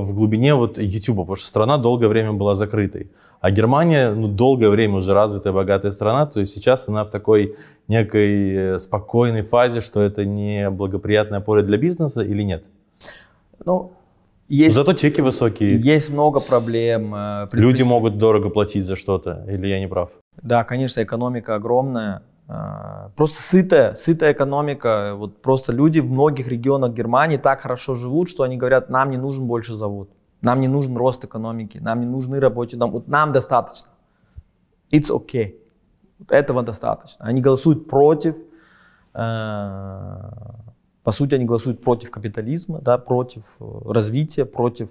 B: в глубине вот YouTube, потому что страна долгое время была закрытой. А Германия ну, долгое время уже развитая, богатая страна, то есть сейчас она в такой некой э, спокойной фазе, что это не благоприятное поле для бизнеса или нет? Ну, есть, Зато чеки высокие. Есть много проблем.
A: Э, Люди
B: могут дорого платить за что-то, или я не прав?
A: Да, конечно, экономика огромная, а, просто сытая, сытая экономика. Вот просто люди в многих регионах Германии так хорошо живут, что они говорят, нам не нужен больше завод, нам не нужен рост экономики, нам не нужны рабочие дома, вот нам достаточно. It's okay. Вот этого достаточно. Они голосуют против, э, по сути, они голосуют против капитализма, да, против э, развития, против...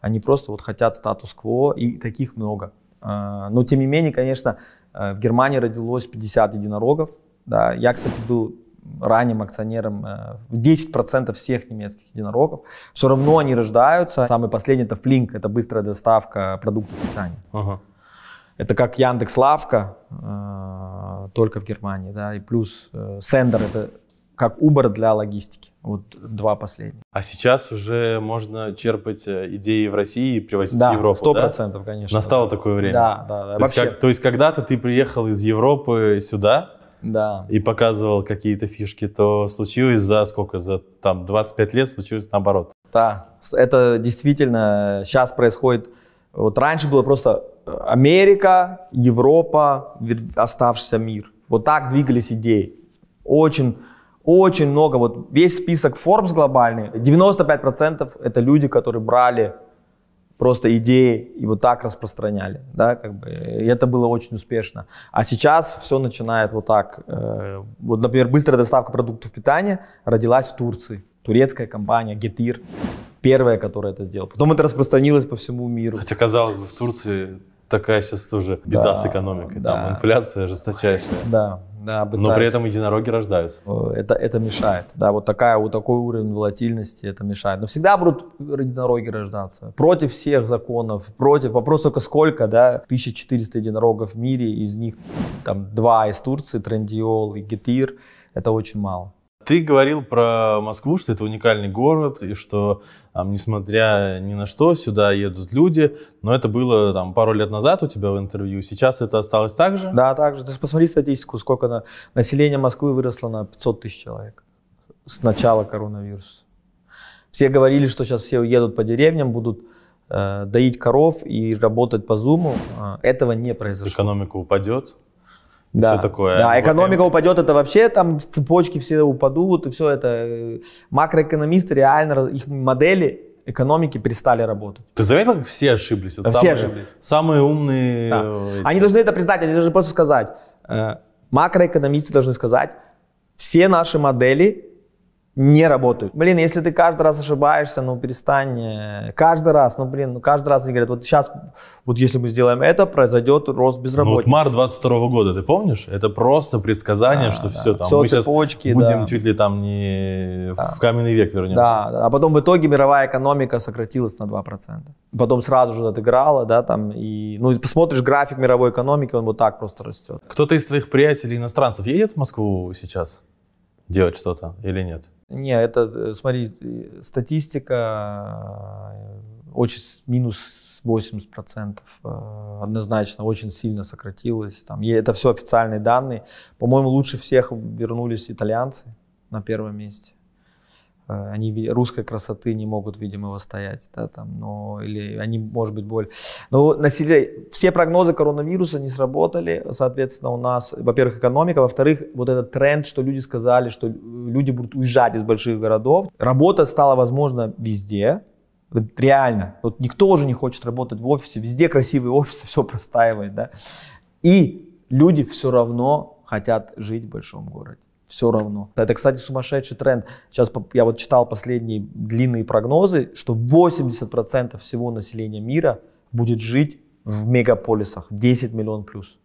A: Они просто вот хотят статус-кво, и таких много. Э, но, тем не менее, конечно, Э, в Германии родилось 50 единорогов. Да. Я, кстати, был ранним акционером 10% э, всех немецких единорогов. Все равно они рождаются. Самый последний это Флинк, это быстрая доставка продуктов питания. Ага. Это как Яндекс Лавка, э, только в Германии, да, и плюс Sender это как Uber для логистики. Вот
B: два последних. А сейчас уже можно черпать э, идеи в России и привозить да, в Европу, 100%, да? процентов, конечно. Настало такое время? Да, да. да. То, Вообще... есть, как, то есть когда-то ты приехал из Европы сюда да. и показывал какие-то фишки, то случилось за сколько? За там 25 лет случилось наоборот.
A: Да, это действительно сейчас происходит. Вот раньше было просто э, Америка, Европа, оставшийся мир. Вот так двигались идеи. Очень очень много, вот весь список Forbes глобальный, 95% это люди, которые брали просто идеи и вот так распространяли, да, как бы, и это было очень успешно. А сейчас все начинает вот так. Э, вот, например, быстрая доставка продуктов питания родилась в Турции.
B: Турецкая компания Getir, первая, которая это сделала. Потом это
A: распространилось по всему миру.
B: Хотя, казалось бы, в Турции такая сейчас тоже беда да, с экономикой, да. там инфляция жесточайшая. Да,
A: да, пытаются. Но при этом
B: единороги рождаются.
A: Э, это, это мешает. Да, вот такая, вот такой уровень волатильности это мешает. Но всегда будут единороги рождаться. Против всех законов, против. Вопрос только сколько, да, 1400 единорогов в мире, из них там два
B: из Турции, Трендиол и Гетир. Это очень мало. Ты говорил про Москву, что это уникальный город, и что, там, несмотря ни на что, сюда едут люди. Но это было там, пару лет назад у тебя в интервью. Сейчас это осталось так же? Да, так же. То есть посмотри
A: статистику, сколько на... население Москвы выросло на 500 тысяч человек с начала коронавируса. Все говорили, что сейчас все уедут по деревням, будут э, доить коров и работать по зуму. А, этого не произошло. Экономика упадет? да. все
B: такое. Да, экономика
A: вот. упадет, это вообще там цепочки все упадут, и все это. Э, макроэкономисты реально, их модели экономики перестали работать.
B: Ты заметил, как все ошиблись? Это все самые, ошиблись. Самые умные... Да. Э, эти... Они должны это признать, они должны
A: просто сказать. Э, макроэкономисты должны сказать, все наши модели не работают. Блин, если ты каждый раз ошибаешься, ну перестань. Э, каждый раз, ну блин, ну каждый раз они говорят, вот сейчас, вот если мы сделаем это, произойдет рост безработицы. Ну, вот март
B: 22 года, ты помнишь? Это просто предсказание, да, что да. все там. Все мы цепочки, сейчас будем да. чуть ли там не да. в каменный век вернемся.
A: Да, а потом в итоге мировая экономика сократилась на 2%. Потом сразу же отыграла, да, там, и, ну, посмотришь график мировой экономики, он вот так просто растет.
B: Кто-то из твоих приятелей иностранцев едет в Москву сейчас делать что-то или нет?
A: Не, это, э, смотри, э, статистика э, очень минус 80% процентов однозначно очень сильно сократилось. Там, это все официальные данные. По-моему, лучше всех вернулись итальянцы на первом месте. Э, они русской красоты не могут, видимо, восстоять, да, там, но или они, может быть, боль. Но население, все прогнозы коронавируса не сработали, соответственно, у нас, во-первых, экономика, во-вторых, вот этот тренд, что люди сказали, что люди будут уезжать из больших городов, работа стала возможна везде, реально, вот никто уже не хочет работать в офисе, везде красивые офисы, все простаивает, да, и люди все равно хотят жить в большом городе все равно. Это, кстати, сумасшедший тренд. Сейчас я вот читал последние длинные прогнозы, что 80% всего населения мира будет жить в мегаполисах. 10 миллионов плюс.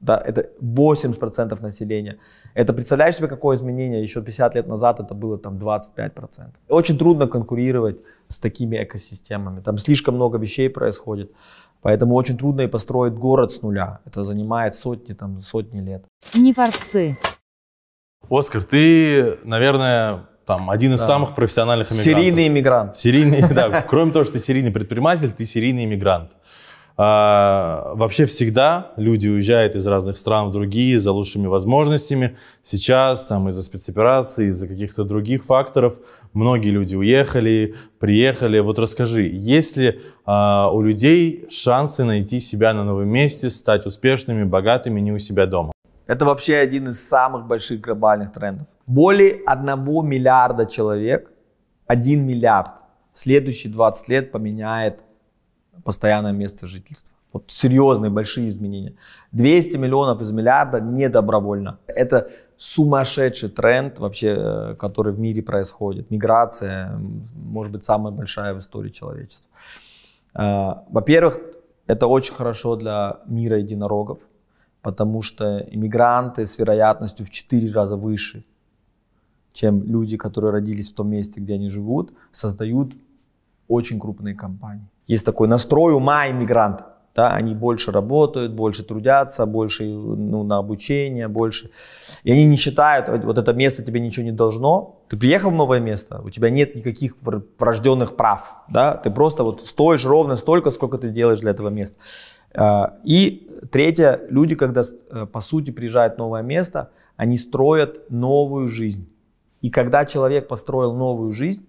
A: Да, это 80% населения. Это представляешь себе, какое изменение? Еще 50 лет назад это было там 25%. Очень трудно конкурировать с такими экосистемами. Там слишком много вещей происходит. Поэтому очень трудно и построить город с нуля. Это занимает сотни, там, сотни лет. Не форсы.
B: Оскар, ты, наверное, там один из да. самых профессиональных иммигрантов. Серийный
A: иммигрант. Серийный, да.
B: Кроме того, что ты серийный предприниматель, ты серийный иммигрант. А, вообще всегда люди уезжают из разных стран в другие за лучшими возможностями. Сейчас там из-за спецоперации, из-за каких-то других факторов многие люди уехали, приехали. Вот расскажи, есть ли а, у людей шансы найти себя на новом месте, стать успешными, богатыми не у себя дома?
A: Это вообще один из самых больших глобальных трендов. Более 1 миллиарда человек, 1 миллиард, следующие 20 лет поменяет постоянное место жительства. Вот серьезные большие изменения. 200 миллионов из миллиарда недобровольно. Это сумасшедший тренд вообще, э, который в мире происходит. Миграция, может быть, самая большая в истории человечества. Э, во-первых, это очень хорошо для мира единорогов потому что иммигранты с вероятностью в 4 раза выше, чем люди, которые родились в том месте, где они живут, создают очень крупные компании. Есть такой настрой ума иммигранта. Да, они больше работают, больше трудятся, больше ну, на обучение, больше. И они не считают, вот это место тебе ничего не должно. Ты приехал в новое место, у тебя нет никаких врожденных прав. Да? Ты просто вот стоишь ровно столько, сколько ты делаешь для этого места. А, и третье, люди, когда, э, по сути, приезжают в новое место, они строят новую жизнь. И когда человек построил новую жизнь,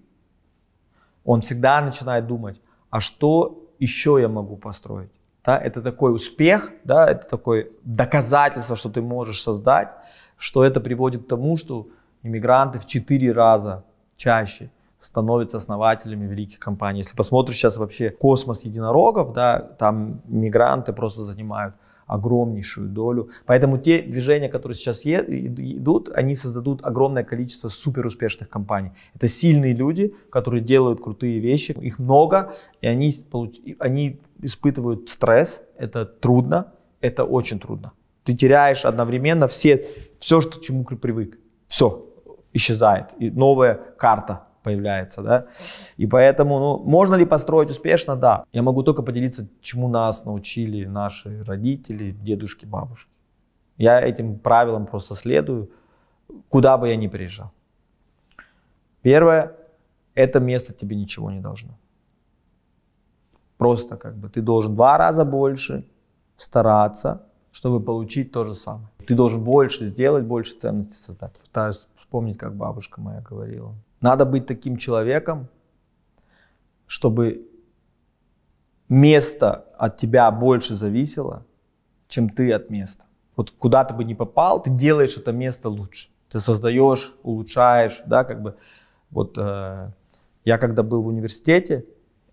A: он всегда начинает думать, а что еще я могу построить? Да, это такой успех, да, это такое доказательство, что ты можешь создать, что это приводит к тому, что иммигранты в четыре раза чаще становятся основателями великих компаний. Если посмотришь сейчас вообще космос единорогов, да, там мигранты просто занимают огромнейшую долю. Поэтому те движения, которые сейчас идут, они создадут огромное количество суперуспешных компаний. Это сильные люди, которые делают крутые вещи, их много, и они, получ... они испытывают стресс, это трудно, это очень трудно. Ты теряешь одновременно все, все, что, чему ты привык. Все исчезает, и новая карта появляется, да. И поэтому, ну, можно ли построить успешно? Да. Я могу только поделиться, чему нас научили наши родители, дедушки, бабушки. Я этим правилам просто следую, куда бы я ни приезжал. Первое, это место тебе ничего не должно. Просто как бы ты должен два раза больше стараться, чтобы получить то же самое. Ты должен больше сделать, больше ценностей создать. Пытаюсь вспомнить, как бабушка моя говорила. Надо быть таким человеком, чтобы место от тебя больше зависело, чем ты от места. Вот куда ты бы ни попал, ты делаешь это место лучше. Ты создаешь, улучшаешь, да, как бы. Вот э, я когда был в университете,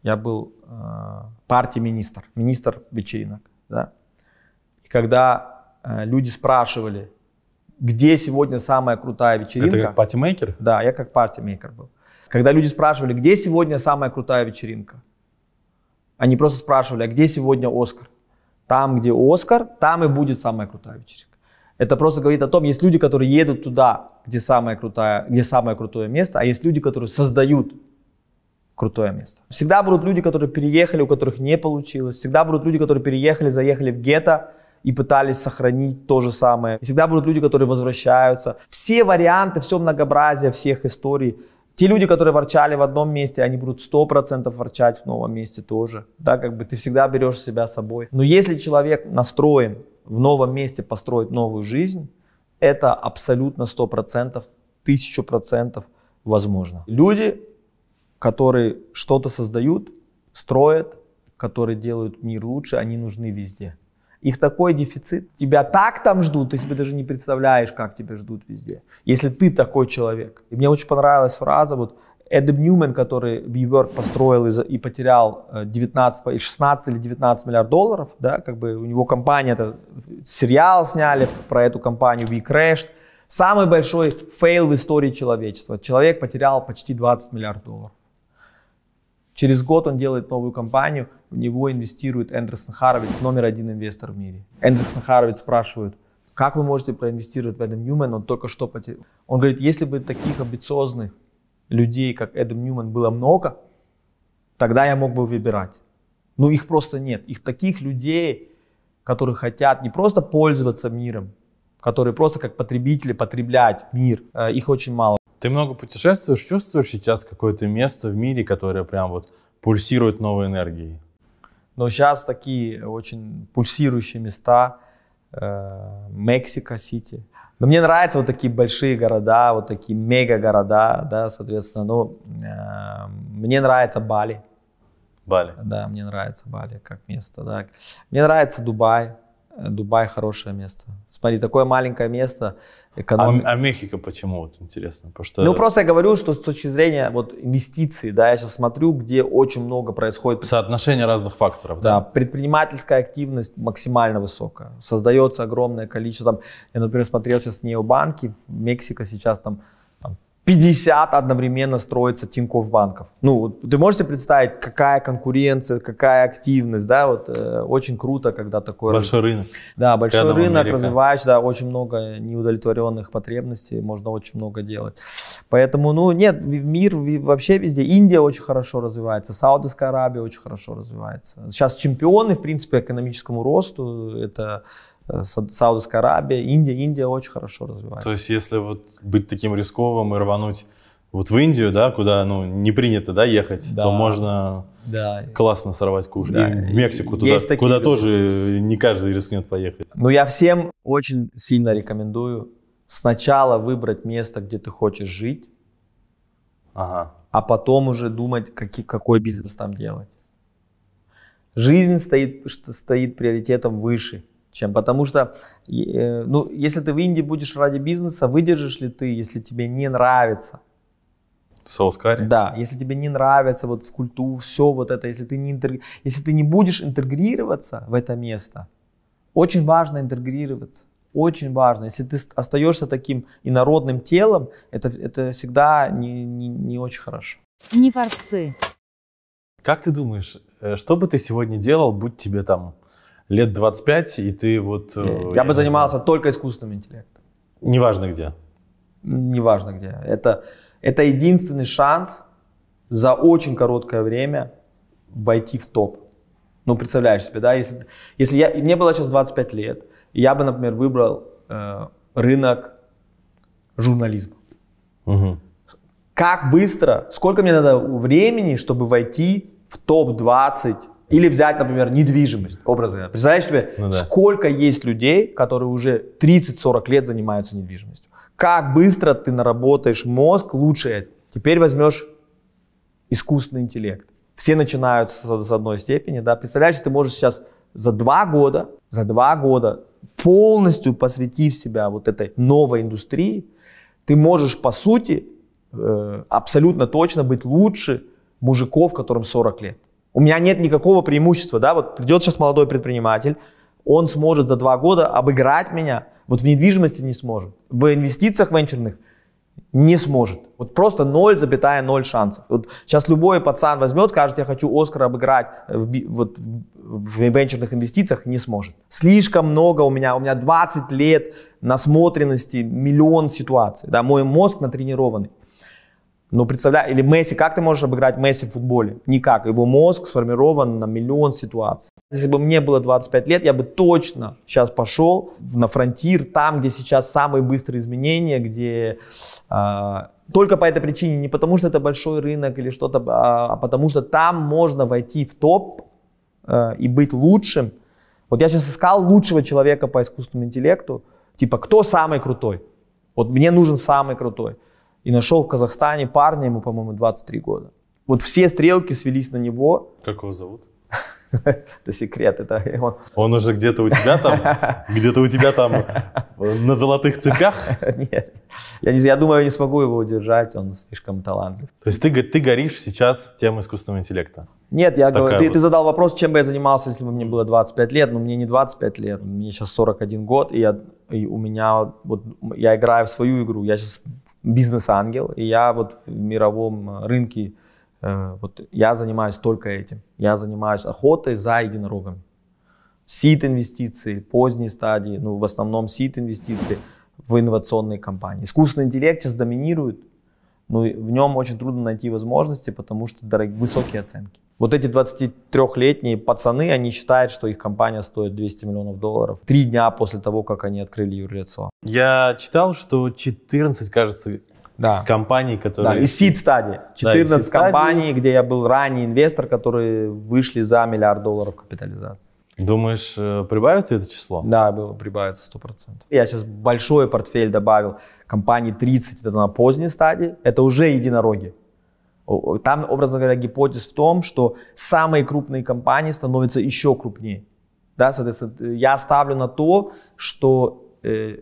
A: я был э, партий министр, министр вечеринок, да. И когда э, люди спрашивали, где сегодня самая крутая вечеринка. Это как патимейкер? Да, я как патимейкер был. Когда люди спрашивали, где сегодня самая крутая вечеринка, они просто спрашивали, а где сегодня Оскар? Там, где Оскар, там и будет самая крутая вечеринка. Это просто говорит о том, есть люди, которые едут туда, где самое, крутое, где самое крутое место, а есть люди, которые создают крутое место. Всегда будут люди, которые переехали, у которых не получилось. Всегда будут люди, которые переехали, заехали в гетто, и пытались сохранить то же самое. И всегда будут люди, которые возвращаются. Все варианты, все многообразие всех историй. Те люди, которые ворчали в одном месте, они будут 100% ворчать в новом месте тоже. Да, как бы ты всегда берешь себя с собой. Но если человек настроен в новом месте построить новую жизнь, это абсолютно 100%, 1000% возможно. Люди, которые что-то создают, строят, которые делают мир лучше, они нужны везде. Их такой дефицит. Тебя так там ждут, ты себе даже не представляешь, как тебя ждут везде. Если ты такой человек. И мне очень понравилась фраза, вот Эдем Ньюмен, который Бьюверк построил и, и потерял 19, э, 16 или 19 миллиардов долларов, да, как бы у него компания, это, сериал сняли про эту компанию, We Crashed, Самый большой фейл в истории человечества. Человек потерял почти 20 миллиардов долларов. Через год он делает новую компанию, в него инвестирует Эндерсон Харовиц, номер один инвестор в мире. Эндерсон Харовиц спрашивают, как вы можете проинвестировать в Эдам Ньюман, он только что потерял. Он говорит, если бы таких амбициозных людей, как Эдем Ньюман, было много, тогда я мог бы выбирать. Но их просто нет. Их таких людей, которые хотят не просто пользоваться миром, которые
B: просто как потребители потреблять мир, э, их очень мало. Ты много путешествуешь, чувствуешь сейчас какое-то место в мире, которое прям вот пульсирует новой энергией? Но
A: сейчас такие очень
B: пульсирующие места. Э, Мексика,
A: Сити. Но мне нравятся вот такие большие города, вот такие мега-города, да, соответственно. Но ну, э, мне нравится Бали. Бали. Да, мне нравится Бали как место, да. Мне нравится Дубай. Э, Дубай хорошее место. Смотри, такое маленькое
B: место. Экономи... А, а Мехико почему вот интересно? Потому что... Ну
A: просто я говорю, что с точки зрения вот инвестиций, да, я сейчас смотрю, где очень много происходит. Соотношение разных факторов, да? Да, предпринимательская активность максимально высокая. Создается огромное количество там. Я, например, смотрел сейчас банки, Мексика сейчас там 50 одновременно строится тиньков банков. Ну, ты можешь себе представить, какая конкуренция, какая активность, да, вот э, очень круто, когда такой... Большой рынок. рынок. Да, большой Рядом рынок, развиваешь, да, очень много неудовлетворенных потребностей, можно очень много делать. Поэтому, ну, нет, мир вообще везде. Индия очень хорошо развивается, Саудовская Аравия очень хорошо развивается. Сейчас чемпионы, в принципе, экономическому росту, это Э, Саудовская Аравия, Индия. Индия очень хорошо
B: развивается. То есть, если вот быть таким рисковым и рвануть вот в Индию, да, куда ну, не принято да, ехать, да. то можно да. классно сорвать куш. Да. И в Мексику, туда, такие куда люди. тоже не каждый рискнет поехать.
A: Ну, я всем очень сильно рекомендую сначала выбрать место, где ты хочешь жить, ага. а потом уже думать, какие, какой бизнес там делать. Жизнь стоит, стоит приоритетом выше чем потому что, э, ну, если ты в Индии будешь ради бизнеса, выдержишь ли ты, если тебе не нравится? Соус карри? Да, если тебе не нравится вот в культуру, все вот это, если ты не, интер... если ты не будешь интегрироваться в это место, очень важно интегрироваться. Очень важно. Если ты остаешься таким инородным телом, это, это всегда не, не, не очень хорошо. Не форсы.
B: Как ты думаешь, э, что бы ты сегодня делал, будь тебе там лет 25, и ты вот... Э, я, я, бы занимался знаю.
A: только искусственным
B: интеллектом. Неважно где. Неважно где. Это, это единственный шанс
A: за очень короткое время войти в топ. Ну, представляешь себе, да? Если, если я, мне было сейчас 25 лет, я бы, например, выбрал э, рынок журнализма. Угу. Как быстро, сколько мне надо времени, чтобы войти в топ-20 или взять, например, недвижимость, образы. Представляешь себе, ну, да. сколько есть людей, которые уже 30-40 лет занимаются недвижимостью. Как быстро ты наработаешь мозг лучше. Теперь возьмешь искусственный интеллект. Все начинают с, с одной степени. Да? Представляешь, ты можешь сейчас за два года, за два года полностью посвятив себя вот этой новой индустрии, ты можешь, по сути, э, абсолютно точно быть лучше мужиков, которым 40 лет. У меня нет никакого преимущества, да, вот придет сейчас молодой предприниматель, он сможет за два года обыграть меня, вот в недвижимости не сможет, в инвестициях венчурных не сможет. Вот просто 0,0 шансов. Вот сейчас любой пацан возьмет, скажет, я хочу Оскар обыграть в, вот, в венчурных инвестициях, не сможет. Слишком много у меня, у меня 20 лет насмотренности, миллион ситуаций. Да, мой мозг натренированный. Но ну, представляю, или Месси, как ты можешь обыграть Месси в футболе? Никак, его мозг сформирован на миллион ситуаций. Если бы мне было 25 лет, я бы точно сейчас пошел на фронтир, там, где сейчас самые быстрые изменения, где э, только по этой причине, не потому что это большой рынок или что-то, а, а потому что там можно войти в топ э, и быть лучшим. Вот я сейчас искал лучшего человека по искусственному интеллекту, типа кто самый крутой? Вот мне нужен самый крутой и нашел в Казахстане парня, ему, по-моему, 23 года. Вот все стрелки свелись на него. Как его зовут? Это
B: секрет, это он. Он уже где-то у тебя там, где-то у тебя там э, на золотых цепях? Нет, я, не, я думаю, я не смогу его удержать, он слишком талантлив. То есть ты, ты горишь сейчас тем искусственного интеллекта? Нет, я Такая говорю, ты, ты
A: задал вопрос, чем бы я занимался, если бы мне было 25 лет, но мне не 25 лет, мне сейчас 41 год, и, я, и у меня, вот я играю в свою игру, я сейчас бизнес-ангел, и я вот в мировом э, рынке, э, вот я занимаюсь только этим. Я занимаюсь охотой за единорогами. Сид инвестиции, поздней стадии, ну в основном сид инвестиции в инновационные компании. Искусственный интеллект сейчас доминирует, но в нем очень трудно найти возможности, потому что дорог... высокие оценки. Вот эти 23-летние пацаны, они считают, что их компания стоит 200 миллионов долларов. Три дня после того, как они открыли юрлицо.
B: Я читал, что 14, кажется, да. компаний, которые... Да, из seed стадии. 14 да, компаний,
A: стадии. где я был ранний инвестор, которые вышли за миллиард долларов капитализации.
B: Думаешь, э, прибавится это число? Да, было, прибавится 100%. Я сейчас
A: большой портфель добавил Компании 30, это на поздней стадии, это уже единороги. Там, образно говоря, гипотез в том, что самые крупные компании становятся еще крупнее. Да, соответственно, я ставлю на то, что э,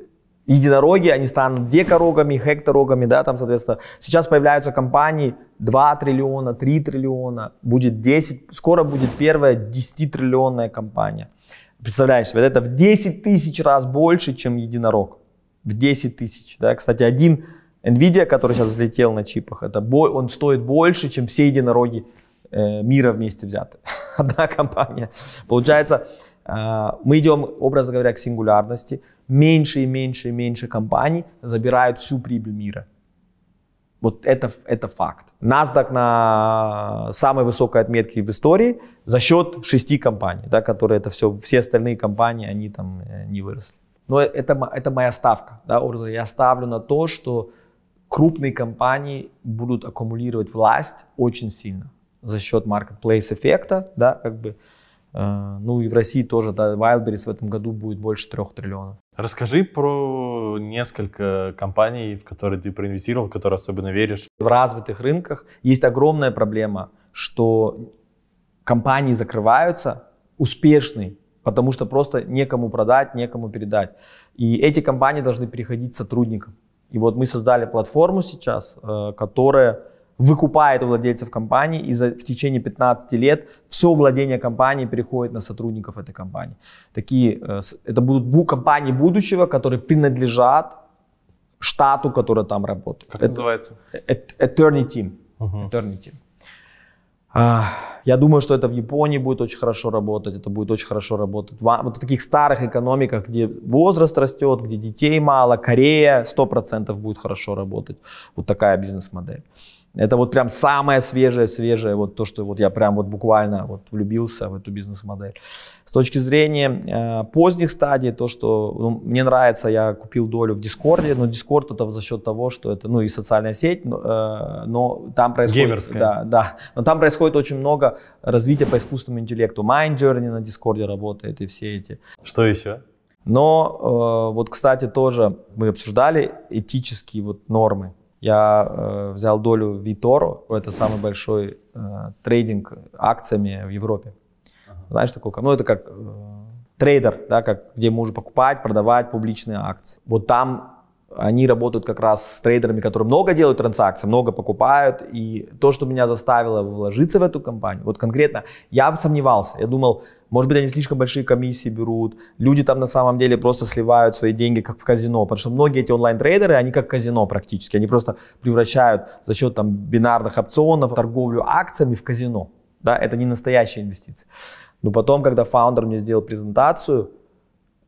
A: единороги, они станут декорогами, хекторогами, да, там, соответственно, сейчас появляются компании 2 триллиона, 3 триллиона, будет 10, скоро будет первая 10-триллионная компания. Представляешь себе, это в 10 тысяч раз больше, чем единорог. В 10 тысяч, да, кстати, один Nvidia, который сейчас взлетел на чипах, это бо- он стоит больше, чем все единороги э, мира вместе взяты. Одна компания. Получается, э, мы идем, образно говоря, к сингулярности. Меньше и меньше и меньше компаний забирают всю прибыль мира. Вот это, это факт. NASDAQ на самой высокой отметке в истории за счет шести компаний, да, которые это все, все остальные компании, они там э, не выросли. Но это, это моя ставка. Да, образно. Я ставлю на то, что крупные компании будут аккумулировать власть очень сильно за счет marketplace эффекта, да, как бы, э, ну и в России тоже, да, Wildberries в этом году будет больше трех триллионов.
B: Расскажи про несколько компаний, в которые ты проинвестировал, в которые особенно веришь. В развитых рынках
A: есть огромная проблема, что компании закрываются, успешные, потому что просто некому продать, некому передать. И эти компании должны переходить сотрудникам. И вот мы создали платформу сейчас, э, которая выкупает у владельцев компании, и за, в течение 15 лет все владение компании переходит на сотрудников этой компании. Такие, э, это будут компании будущего, которые принадлежат штату, который там работает. Как это называется? Attorney э, Team. Uh-huh. Attorney Team. А, я думаю, что это в Японии будет очень хорошо работать, это будет очень хорошо работать. Вот в таких старых экономиках, где возраст растет, где детей мало, Корея 100% будет хорошо работать. Вот такая бизнес-модель. Это вот прям самое свежее, свежее, вот то, что вот я прям вот буквально вот влюбился в эту бизнес-модель. С точки зрения э, поздних стадий, то, что ну, мне нравится, я купил долю в Дискорде, но Дискорд это за счет того, что это, ну и социальная сеть, но, э, но там происходит... Геймерская. Да, да. Но там происходит очень много развития по искусственному интеллекту. Mind Journey на Дискорде работает и все эти. Что еще? Но э, вот, кстати, тоже мы обсуждали этические вот нормы я э, взял долю Виторо, это самый большой э, трейдинг акциями в Европе. Ага. Знаешь, такой, ну это как э, трейдер, да, как, где можно покупать, продавать публичные акции. Вот там они работают как раз с трейдерами, которые много делают транзакций, много покупают. И то, что меня заставило вложиться в эту компанию, вот конкретно я сомневался. Я думал, может быть, они слишком большие комиссии берут. Люди там на самом деле просто сливают свои деньги, как в казино. Потому что многие эти онлайн-трейдеры, они как казино практически. Они просто превращают за счет там бинарных опционов торговлю акциями в казино. Да, это не настоящие инвестиции. Но потом, когда фаундер мне сделал презентацию,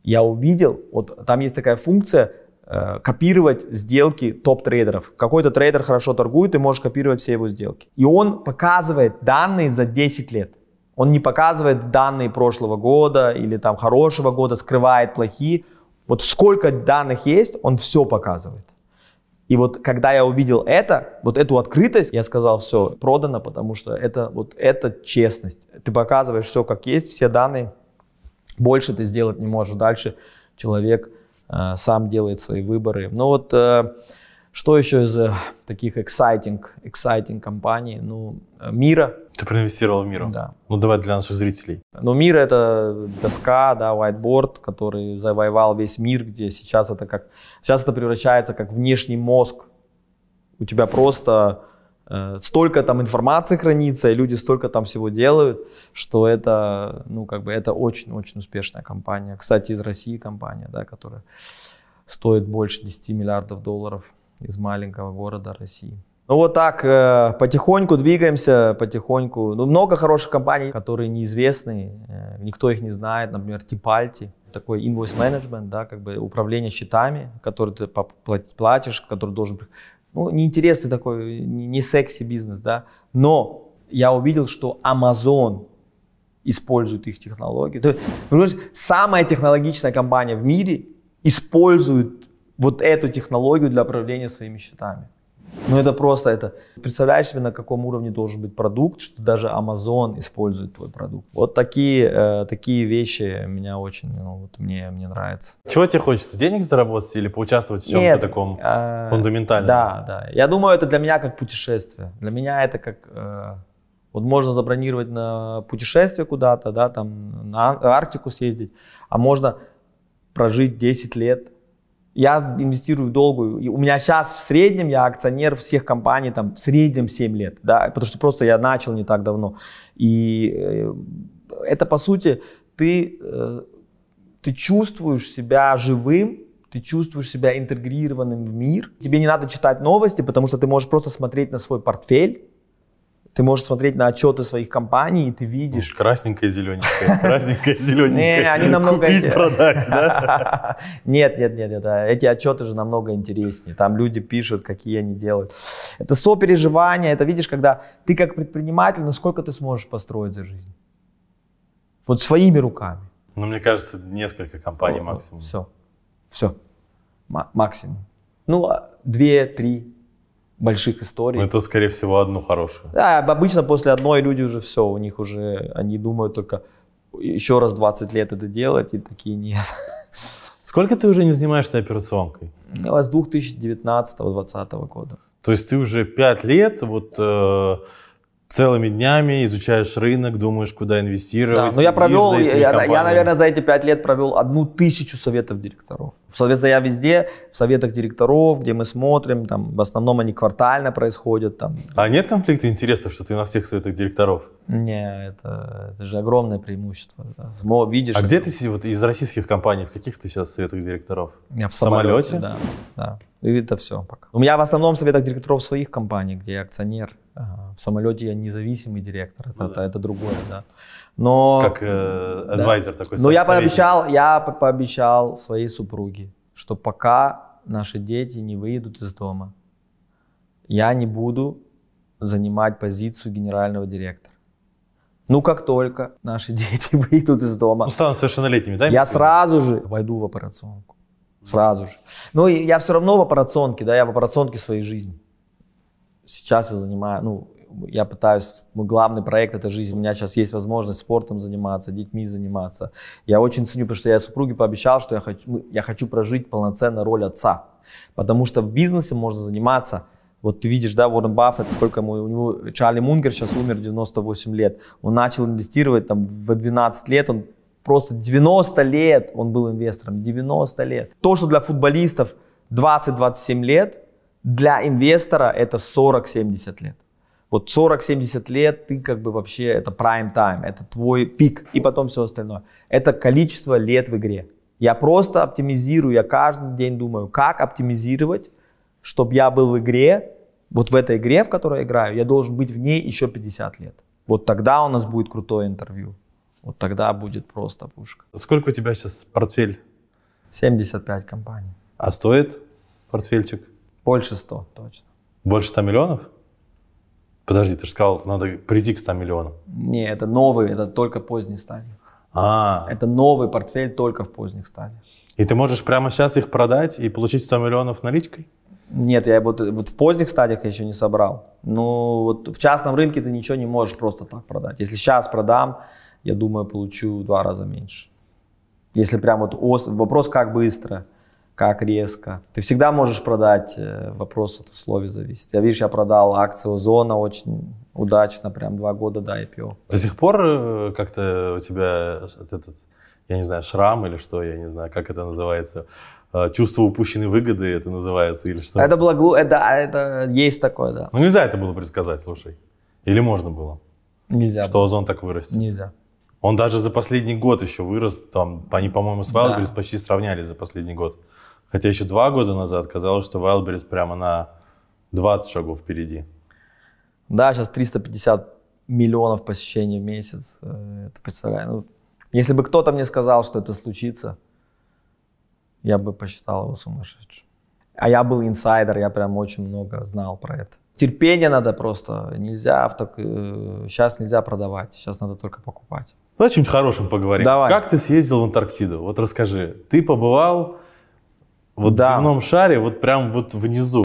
A: я увидел, вот там есть такая функция – Э, копировать сделки топ-трейдеров. Какой-то трейдер хорошо торгует, ты можешь копировать все его сделки. И он показывает данные за 10 лет. Он не показывает данные прошлого года или там хорошего года, скрывает плохие. Вот сколько данных есть, он все показывает. И вот когда я увидел это, вот эту открытость, я сказал, все, продано, потому что это вот это честность. Ты показываешь все как есть, все данные, больше ты сделать не можешь. Дальше человек Э, сам делает свои выборы. Ну вот, э, что еще из э, таких exciting, exciting компаний? Ну, Мира. Ты
B: проинвестировал в Миру? Да. Ну, давай для наших зрителей.
A: Ну, Мира — это доска, да, whiteboard, который завоевал весь мир, где сейчас это как... Сейчас это превращается как внешний мозг. У тебя просто Э, столько там информации хранится, и люди столько там всего делают, что это, ну, как бы, это очень-очень успешная компания. Кстати, из России компания, да, которая стоит больше 10 миллиардов долларов из маленького города России. Ну вот так, э, потихоньку двигаемся, потихоньку. Ну, много хороших компаний, которые неизвестны, э, никто их не знает, например, Типальти, такой invoice management, да, как бы управление счетами, который ты платишь, который должен ну, неинтересный такой, не, не секси бизнес, да, но я увидел, что Amazon использует их технологии. То есть, самая технологичная компания в мире использует вот эту технологию для управления своими счетами. Ну это просто, это представляешь себе, на каком
B: уровне должен быть продукт, что даже Amazon использует твой продукт.
A: Вот такие, э, такие
B: вещи меня очень, ну, вот мне, мне нравится. Чего тебе хочется? Денег заработать или поучаствовать в чем-то Нет, таком э, фундаментальном? Да, да.
A: Я думаю, это для меня как путешествие. Для меня это как... Э, вот можно забронировать на путешествие куда-то, да, там на Арктику съездить, а можно прожить 10 лет я инвестирую в долгую. И у меня сейчас в среднем, я акционер всех компаний там в среднем 7 лет, да, потому что просто я начал не так давно. И э, это, по сути, ты, э, ты чувствуешь себя живым, ты чувствуешь себя интегрированным в мир. Тебе не надо читать новости, потому что ты можешь просто смотреть на свой портфель, ты можешь смотреть на отчеты своих компаний, и ты
B: видишь... Красненькая, зелененькая, красненькая, зелененькая. они намного... Купить, продать,
A: да? Нет, нет, нет, нет. эти отчеты же намного интереснее. Там люди пишут, какие они делают. Это сопереживание, это видишь, когда ты как предприниматель, насколько ты сможешь построить за жизнь. Вот своими
B: руками. Ну, мне кажется, несколько компаний максимум. Все,
A: все, максимум. Ну, а, две, три, больших историй.
B: Но ну, это, скорее всего, одну хорошую.
A: Да, обычно после одной люди уже все, у них уже, они думают только еще раз
B: 20 лет это делать, и такие нет. Сколько ты уже не занимаешься операционкой? Ну, а с 2019-2020 года. То есть ты уже 5 лет вот э, целыми днями изучаешь рынок, думаешь, куда инвестировать. Да, но ну, я провел, я, я, я, наверное,
A: за эти пять лет провел одну тысячу советов директоров. В советах я везде, в советах директоров, где мы смотрим, там в основном они квартально происходят. Там.
B: А нет конфликта интересов, что ты на всех советах директоров? Не,
A: это,
B: это же огромное преимущество. Да. Смо, видишь. А это. где ты вот, из российских компаний, в каких ты сейчас советах директоров? Я в, в самолете? Да,
A: да. И это все пока. У меня в основном советах директоров своих компаний, где я акционер. В самолете я независимый директор, это, ну, да. это, это другое, да. Но, как э, адвайзер да. такой. Но ну, я пообещал, я пообещал своей супруге, что пока наши дети не выйдут из дома, я не буду занимать позицию генерального директора. Ну, как только наши дети выйдут из дома. Ну, станут совершеннолетними, да? Я сразу же войду в операционку. Ну. Сразу же. Ну, и я все равно в операционке, да, я в операционке своей жизни сейчас я занимаю, ну, я пытаюсь, мой главный проект – это жизнь. У меня сейчас есть возможность спортом заниматься, детьми заниматься. Я очень ценю, потому что я супруге пообещал, что я хочу, ну, я хочу прожить полноценно роль отца. Потому что в бизнесе можно заниматься вот ты видишь, да, Уоррен Баффет, сколько ему, у него Чарли Мунгер сейчас умер, 98 лет. Он начал инвестировать там в 12 лет, он просто 90 лет он был инвестором, 90 лет. То, что для футболистов 20-27 лет, для инвестора это 40-70 лет. Вот 40-70 лет ты как бы вообще, это prime time, это твой пик и потом все остальное. Это количество лет в игре. Я просто оптимизирую, я каждый день думаю, как оптимизировать, чтобы я был в игре, вот в этой игре, в которой я играю, я должен быть в ней еще 50 лет. Вот тогда у нас будет крутое интервью. Вот тогда будет просто
B: пушка. Сколько у тебя сейчас портфель? 75 компаний. А стоит портфельчик? Больше 100, точно. Больше 100 миллионов? Подожди, ты же сказал, надо прийти к 100 миллионам. Не, это новый, это только поздние стадии. А. Это новый портфель только в поздних стадиях. И ты можешь прямо сейчас их продать и получить 100
A: миллионов наличкой? Нет, я вот, вот в поздних стадиях я еще не собрал. Ну, вот в частном рынке ты ничего не можешь просто так продать. Если сейчас продам, я думаю, получу в два раза меньше. Если прям вот вопрос, как быстро как резко. Ты всегда можешь продать, э, вопрос от условий зависит. Я, видишь, я продал акцию «Зона» очень удачно, прям два года до
B: IPO. До сих пор э, как-то у тебя этот, я не знаю, шрам или что, я не знаю, как это называется, э, чувство упущенной выгоды это называется или что? Это было глупо, это, это есть такое, да. Ну нельзя это было предсказать, слушай. Или можно было? Нельзя. Что было. озон так вырастет? Нельзя. Он даже за последний год еще вырос, там, они, по-моему, с Wildberries да. почти сравнялись за последний год. Хотя еще два года назад казалось, что Wildberries прямо на 20 шагов впереди. Да, сейчас 350
A: миллионов посещений в месяц. Э, это представляю. Ну, если бы кто-то мне сказал, что это случится, я бы посчитал его сумасшедшим. А я был инсайдер, я прям очень много знал про это. Терпение надо просто. Нельзя в так... Сейчас э, нельзя продавать, сейчас надо только покупать.
B: Давай чем-нибудь хорошим поговорим. Давай. Как ты съездил в Антарктиду? Вот расскажи. Ты побывал вот да. в земном шаре, вот прям вот внизу.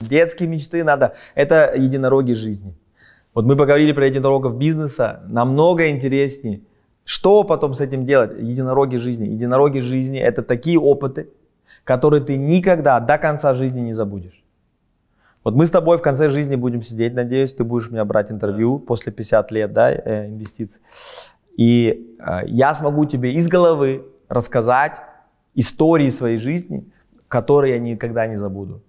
A: Детские мечты надо. Это единороги жизни. Вот мы поговорили про единорогов бизнеса. Намного интереснее. Что потом с этим делать? Единороги жизни. Единороги жизни – это такие опыты, который ты никогда до конца жизни не забудешь. Вот мы с тобой в конце жизни будем сидеть, надеюсь, ты будешь меня брать интервью после 50 лет да, э, инвестиций. И э, я смогу тебе из головы рассказать истории своей жизни, которые я никогда не забуду.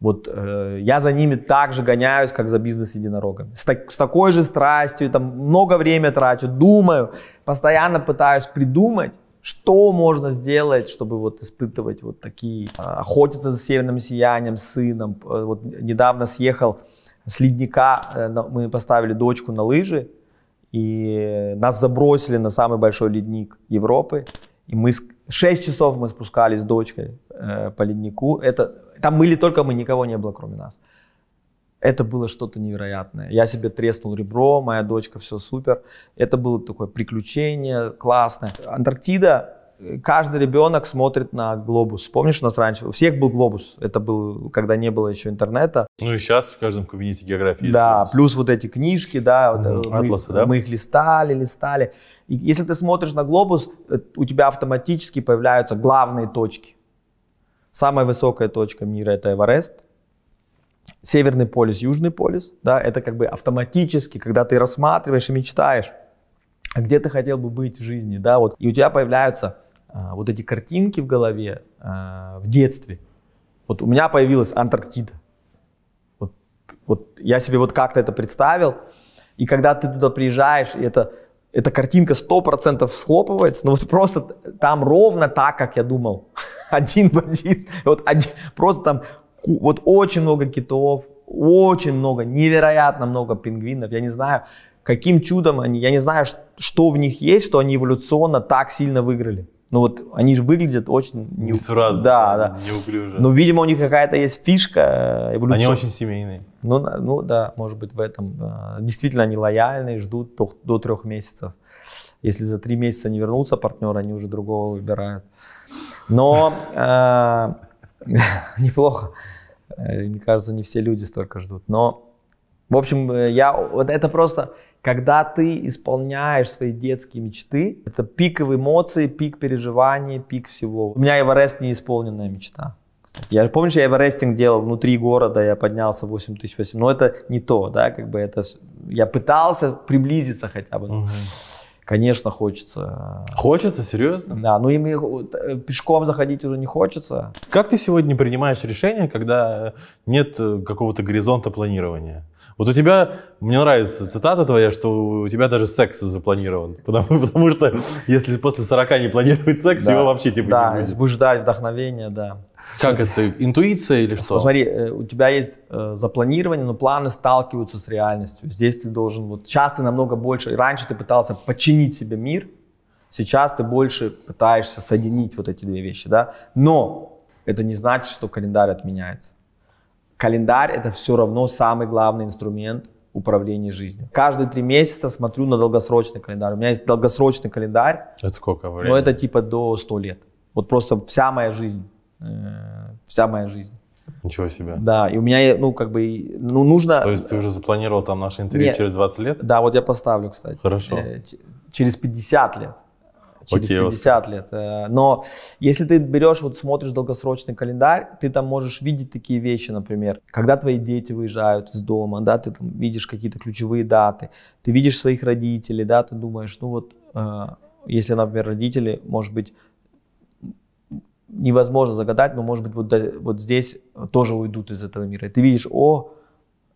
A: Вот э, я за ними так же гоняюсь, как за бизнес-единорогами. С, так, с такой же страстью, там много времени трачу, думаю, постоянно пытаюсь придумать, что можно сделать, чтобы вот испытывать вот такие, а, охотиться за северным сиянием, сыном? Э, вот недавно съехал с ледника, э, мы поставили дочку на лыжи, и нас забросили на самый большой ледник Европы. И мы 6 часов мы спускались с дочкой э, по леднику. Это, там были только мы, никого не было, кроме нас это было что-то невероятное. Я себе треснул ребро, моя дочка, все супер. Это было такое приключение классное. Антарктида, э, каждый ребенок смотрит на глобус. Помнишь, у нас раньше у всех был глобус. Это был, когда не было еще интернета.
B: Ну и сейчас в каждом кабинете географии. Да,
A: глобус. плюс вот эти книжки, да, вот, э, атласы, мы, да. Мы их листали, листали. И если ты смотришь на глобус, э, у тебя автоматически появляются главные точки. Самая высокая точка мира это Эверест. Северный полюс, Южный полюс, да, это как бы автоматически, когда ты рассматриваешь и мечтаешь, а где ты хотел бы быть в жизни, да, вот, и у тебя появляются а, вот эти картинки в голове а, в детстве. Вот у меня появилась Антарктида. Вот, вот я себе вот как-то это представил, и когда ты туда приезжаешь, и это эта картинка 100% схлопывается, но ну вот просто там ровно так, как я думал, один в один, вот один, просто там вот очень много китов, очень много, невероятно много пингвинов. Я не знаю, каким чудом они, я не знаю, что в них есть, что они эволюционно так сильно выиграли. Ну вот они же выглядят очень не...
B: сразу. да, да. неуклюже.
A: Но, ну, видимо, у них какая-то есть фишка э, эволюционная. Они очень семейные. Ну, ну да, может быть в этом. Э, действительно, они лояльны, ждут до, до трех месяцев. Если за три месяца не вернутся партнеры, они уже другого выбирают. Но э, Неплохо. Э, мне кажется, не все люди столько ждут. Но, в общем, э, я вот это просто, когда ты исполняешь свои детские мечты, это пик эмоций, пик переживаний, пик всего. У меня Эверест неисполненная мечта. Я помню, что я эверестинг делал внутри города, я поднялся 8800, но это не то, да, как бы это, я пытался приблизиться хотя бы. Uh-huh. Конечно, хочется. Хочется? Серьезно? Да, ну им э, пешком заходить уже не хочется.
B: Как ты сегодня принимаешь решение, когда нет э, какого-то горизонта планирования? Вот у тебя, мне нравится цитата твоя, что у тебя даже секс запланирован. Потому, потому что если после 40 не планировать секс, да, его вообще типа да, не будет. Да, мы ждали вдохновения, да. Как это? Интуиция или что? Смотри, э, у тебя
A: есть э, запланирование, но планы сталкиваются с реальностью. Здесь ты должен, вот сейчас ты намного больше, раньше ты пытался подчинить себе мир, сейчас ты больше пытаешься соединить вот эти две вещи, да. Но это не значит, что календарь отменяется. Календарь это все равно самый главный инструмент управления жизнью. Каждые три месяца смотрю на долгосрочный календарь. У меня есть долгосрочный календарь. Это сколько времени? Но это типа до 100 лет. Вот просто вся моя жизнь. Э, вся моя жизнь. Ничего себе. Да, и у меня, ну, как бы, ну, нужно... То есть ты уже запланировал там наше интервью Нет. через 20 лет? Да, вот я поставлю, кстати. Хорошо. Э, через 50 лет. Через Окей, 50 Оскар. лет. Э, но если ты берешь, вот смотришь долгосрочный календарь, ты там можешь видеть такие вещи, например, когда твои дети выезжают из дома, да, ты там видишь какие-то ключевые даты, ты видишь своих родителей, да, ты думаешь, ну вот, если, например, родители, может быть, невозможно загадать, но, может быть, вот, вот здесь тоже уйдут из этого мира. И ты видишь, о,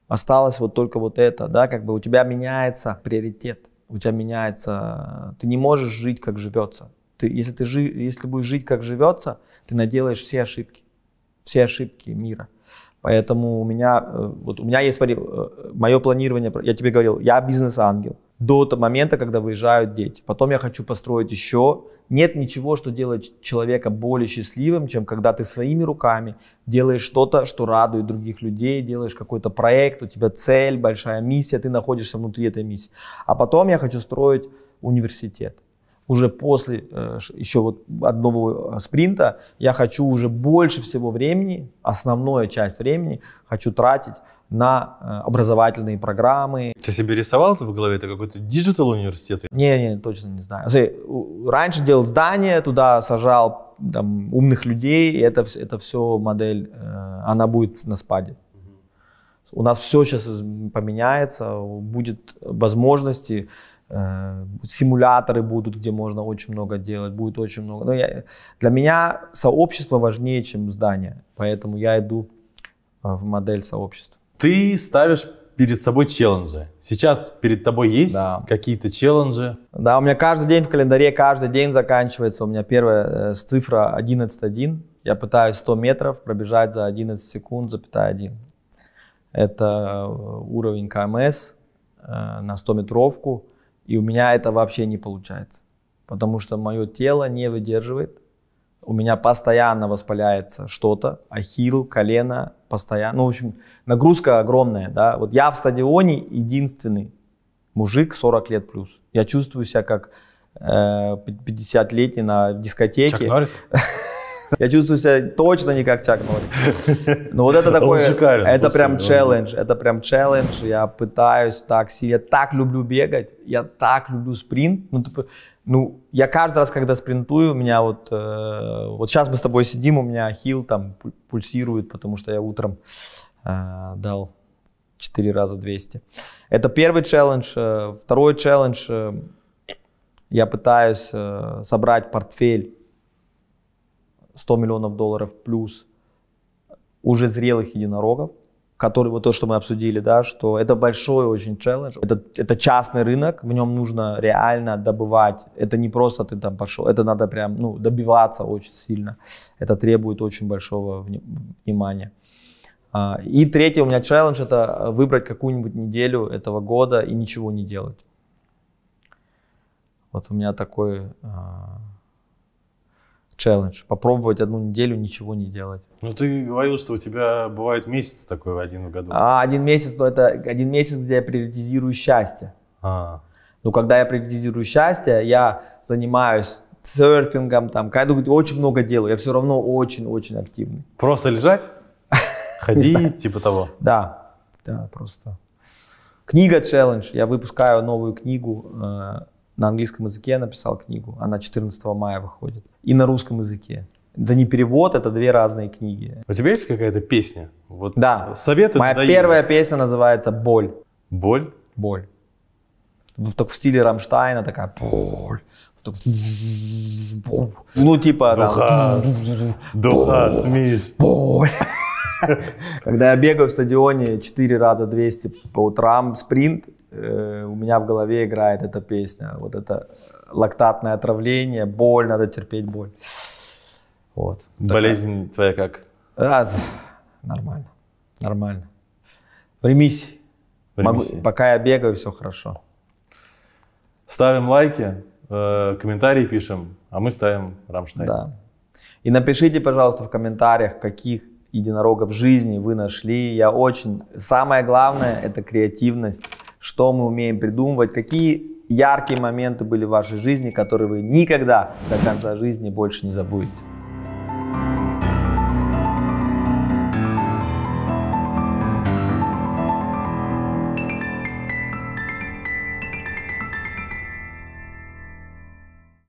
A: осталось вот только вот это, да, как бы у тебя меняется приоритет, у тебя меняется, ты не можешь жить, как живется. Ты, если ты жи, если будешь жить, как живется, ты наделаешь все ошибки, все ошибки мира. Поэтому у меня, э, вот у меня есть, смотри, э, мое планирование, я тебе говорил, я бизнес-ангел. До того момента, когда выезжают дети. Потом я хочу построить еще. Нет ничего, что делает человека более счастливым, чем когда ты своими руками делаешь что-то, что радует других людей, делаешь какой-то проект, у тебя цель, большая миссия, ты находишься внутри этой миссии. А потом я хочу строить университет уже после э, еще вот одного э, спринта я хочу уже больше всего времени, основную часть времени хочу тратить на э, образовательные программы.
B: Ты себе рисовал это в голове? Это какой-то диджитал университет? Не, не, точно не знаю.
A: Раньше делал здание, туда сажал там, умных людей, и это, это все модель, она будет на спаде. У нас все сейчас поменяется, будет возможности Э, симуляторы будут, где можно очень много делать, будет очень много. Но я, для меня сообщество важнее, чем здание, поэтому я иду э, в модель
B: сообщества. Ты ставишь перед собой челленджи. Сейчас перед тобой есть да. какие-то челленджи?
A: Да, у меня каждый день в календаре, каждый день заканчивается. У меня первая э, цифра 11.1. Я пытаюсь 100 метров пробежать за 11 секунд, запятая 1. Это э, уровень КМС на 100 метровку. И у меня это вообще не получается, потому что мое тело не выдерживает. У меня постоянно воспаляется что-то, ахилл, колено, постоянно. Ну, в общем, нагрузка огромная, да. Вот я в стадионе единственный мужик 40 лет плюс. Я чувствую себя как э, 50-летний на дискотеке. Чак Норрис? Я чувствую себя точно не как Чак Норрис. Но вот это такой, шикарен, это прям челлендж, это прям челлендж. Я пытаюсь так сильно, я так люблю бегать, я так люблю спринт. Ну, типа, ну я каждый раз, когда спринтую, у меня вот, э, вот сейчас мы с тобой сидим, у меня хил там пульсирует, потому что я утром э, дал 4 раза 200. Это первый челлендж. Э, второй челлендж. Э, я пытаюсь э, собрать портфель 100 миллионов долларов плюс уже зрелых единорогов, которые вот то, что мы обсудили, да, что это большой очень челлендж, это, это частный рынок, в нем нужно реально добывать, это не просто ты там пошел, это надо прям, ну, добиваться очень сильно, это требует очень большого внимания. А, и третий у меня челлендж – это выбрать какую-нибудь неделю этого года и ничего не делать. Вот у меня такой а, челлендж. Попробовать одну неделю ничего не делать.
B: Ну, ты говорил, что у тебя бывает месяц такой один в году. А,
A: один месяц, но это один месяц, где я приоритизирую счастье. А. Ну, когда я приоритизирую счастье, я занимаюсь серфингом, там, кайду, очень много делаю. Я все равно очень-очень активный. Просто лежать?
B: Ходить, типа того?
A: Да, да, просто. Книга челлендж. Я выпускаю новую книгу э, на английском языке я написал книгу, она 14 мая выходит. И на русском языке. Да не перевод,
B: это две разные книги. У тебя есть какая-то песня? Вот да. Советы Моя даю. первая
A: песня называется «Боль». Боль? Боль. В, так в стиле Рамштайна такая «Боль». ну, типа... Духа, там, духа, смесь. Боль. Когда я бегаю в стадионе 4 раза 200 по утрам, спринт, э, у меня в голове играет эта песня. Вот это лактатное отравление, боль, надо терпеть боль. Вот. Болезнь твоя как? Да, нормально, нормально. В ремиссии. В ремиссии. Могу, пока я бегаю, все хорошо.
B: Ставим лайки, э, комментарии пишем, а мы ставим Рамштайн. Да.
A: И напишите, пожалуйста, в комментариях, каких единорога в жизни вы нашли. Я очень... Самое главное – это креативность. Что мы умеем придумывать, какие яркие моменты были в вашей жизни, которые вы никогда до конца жизни больше не забудете.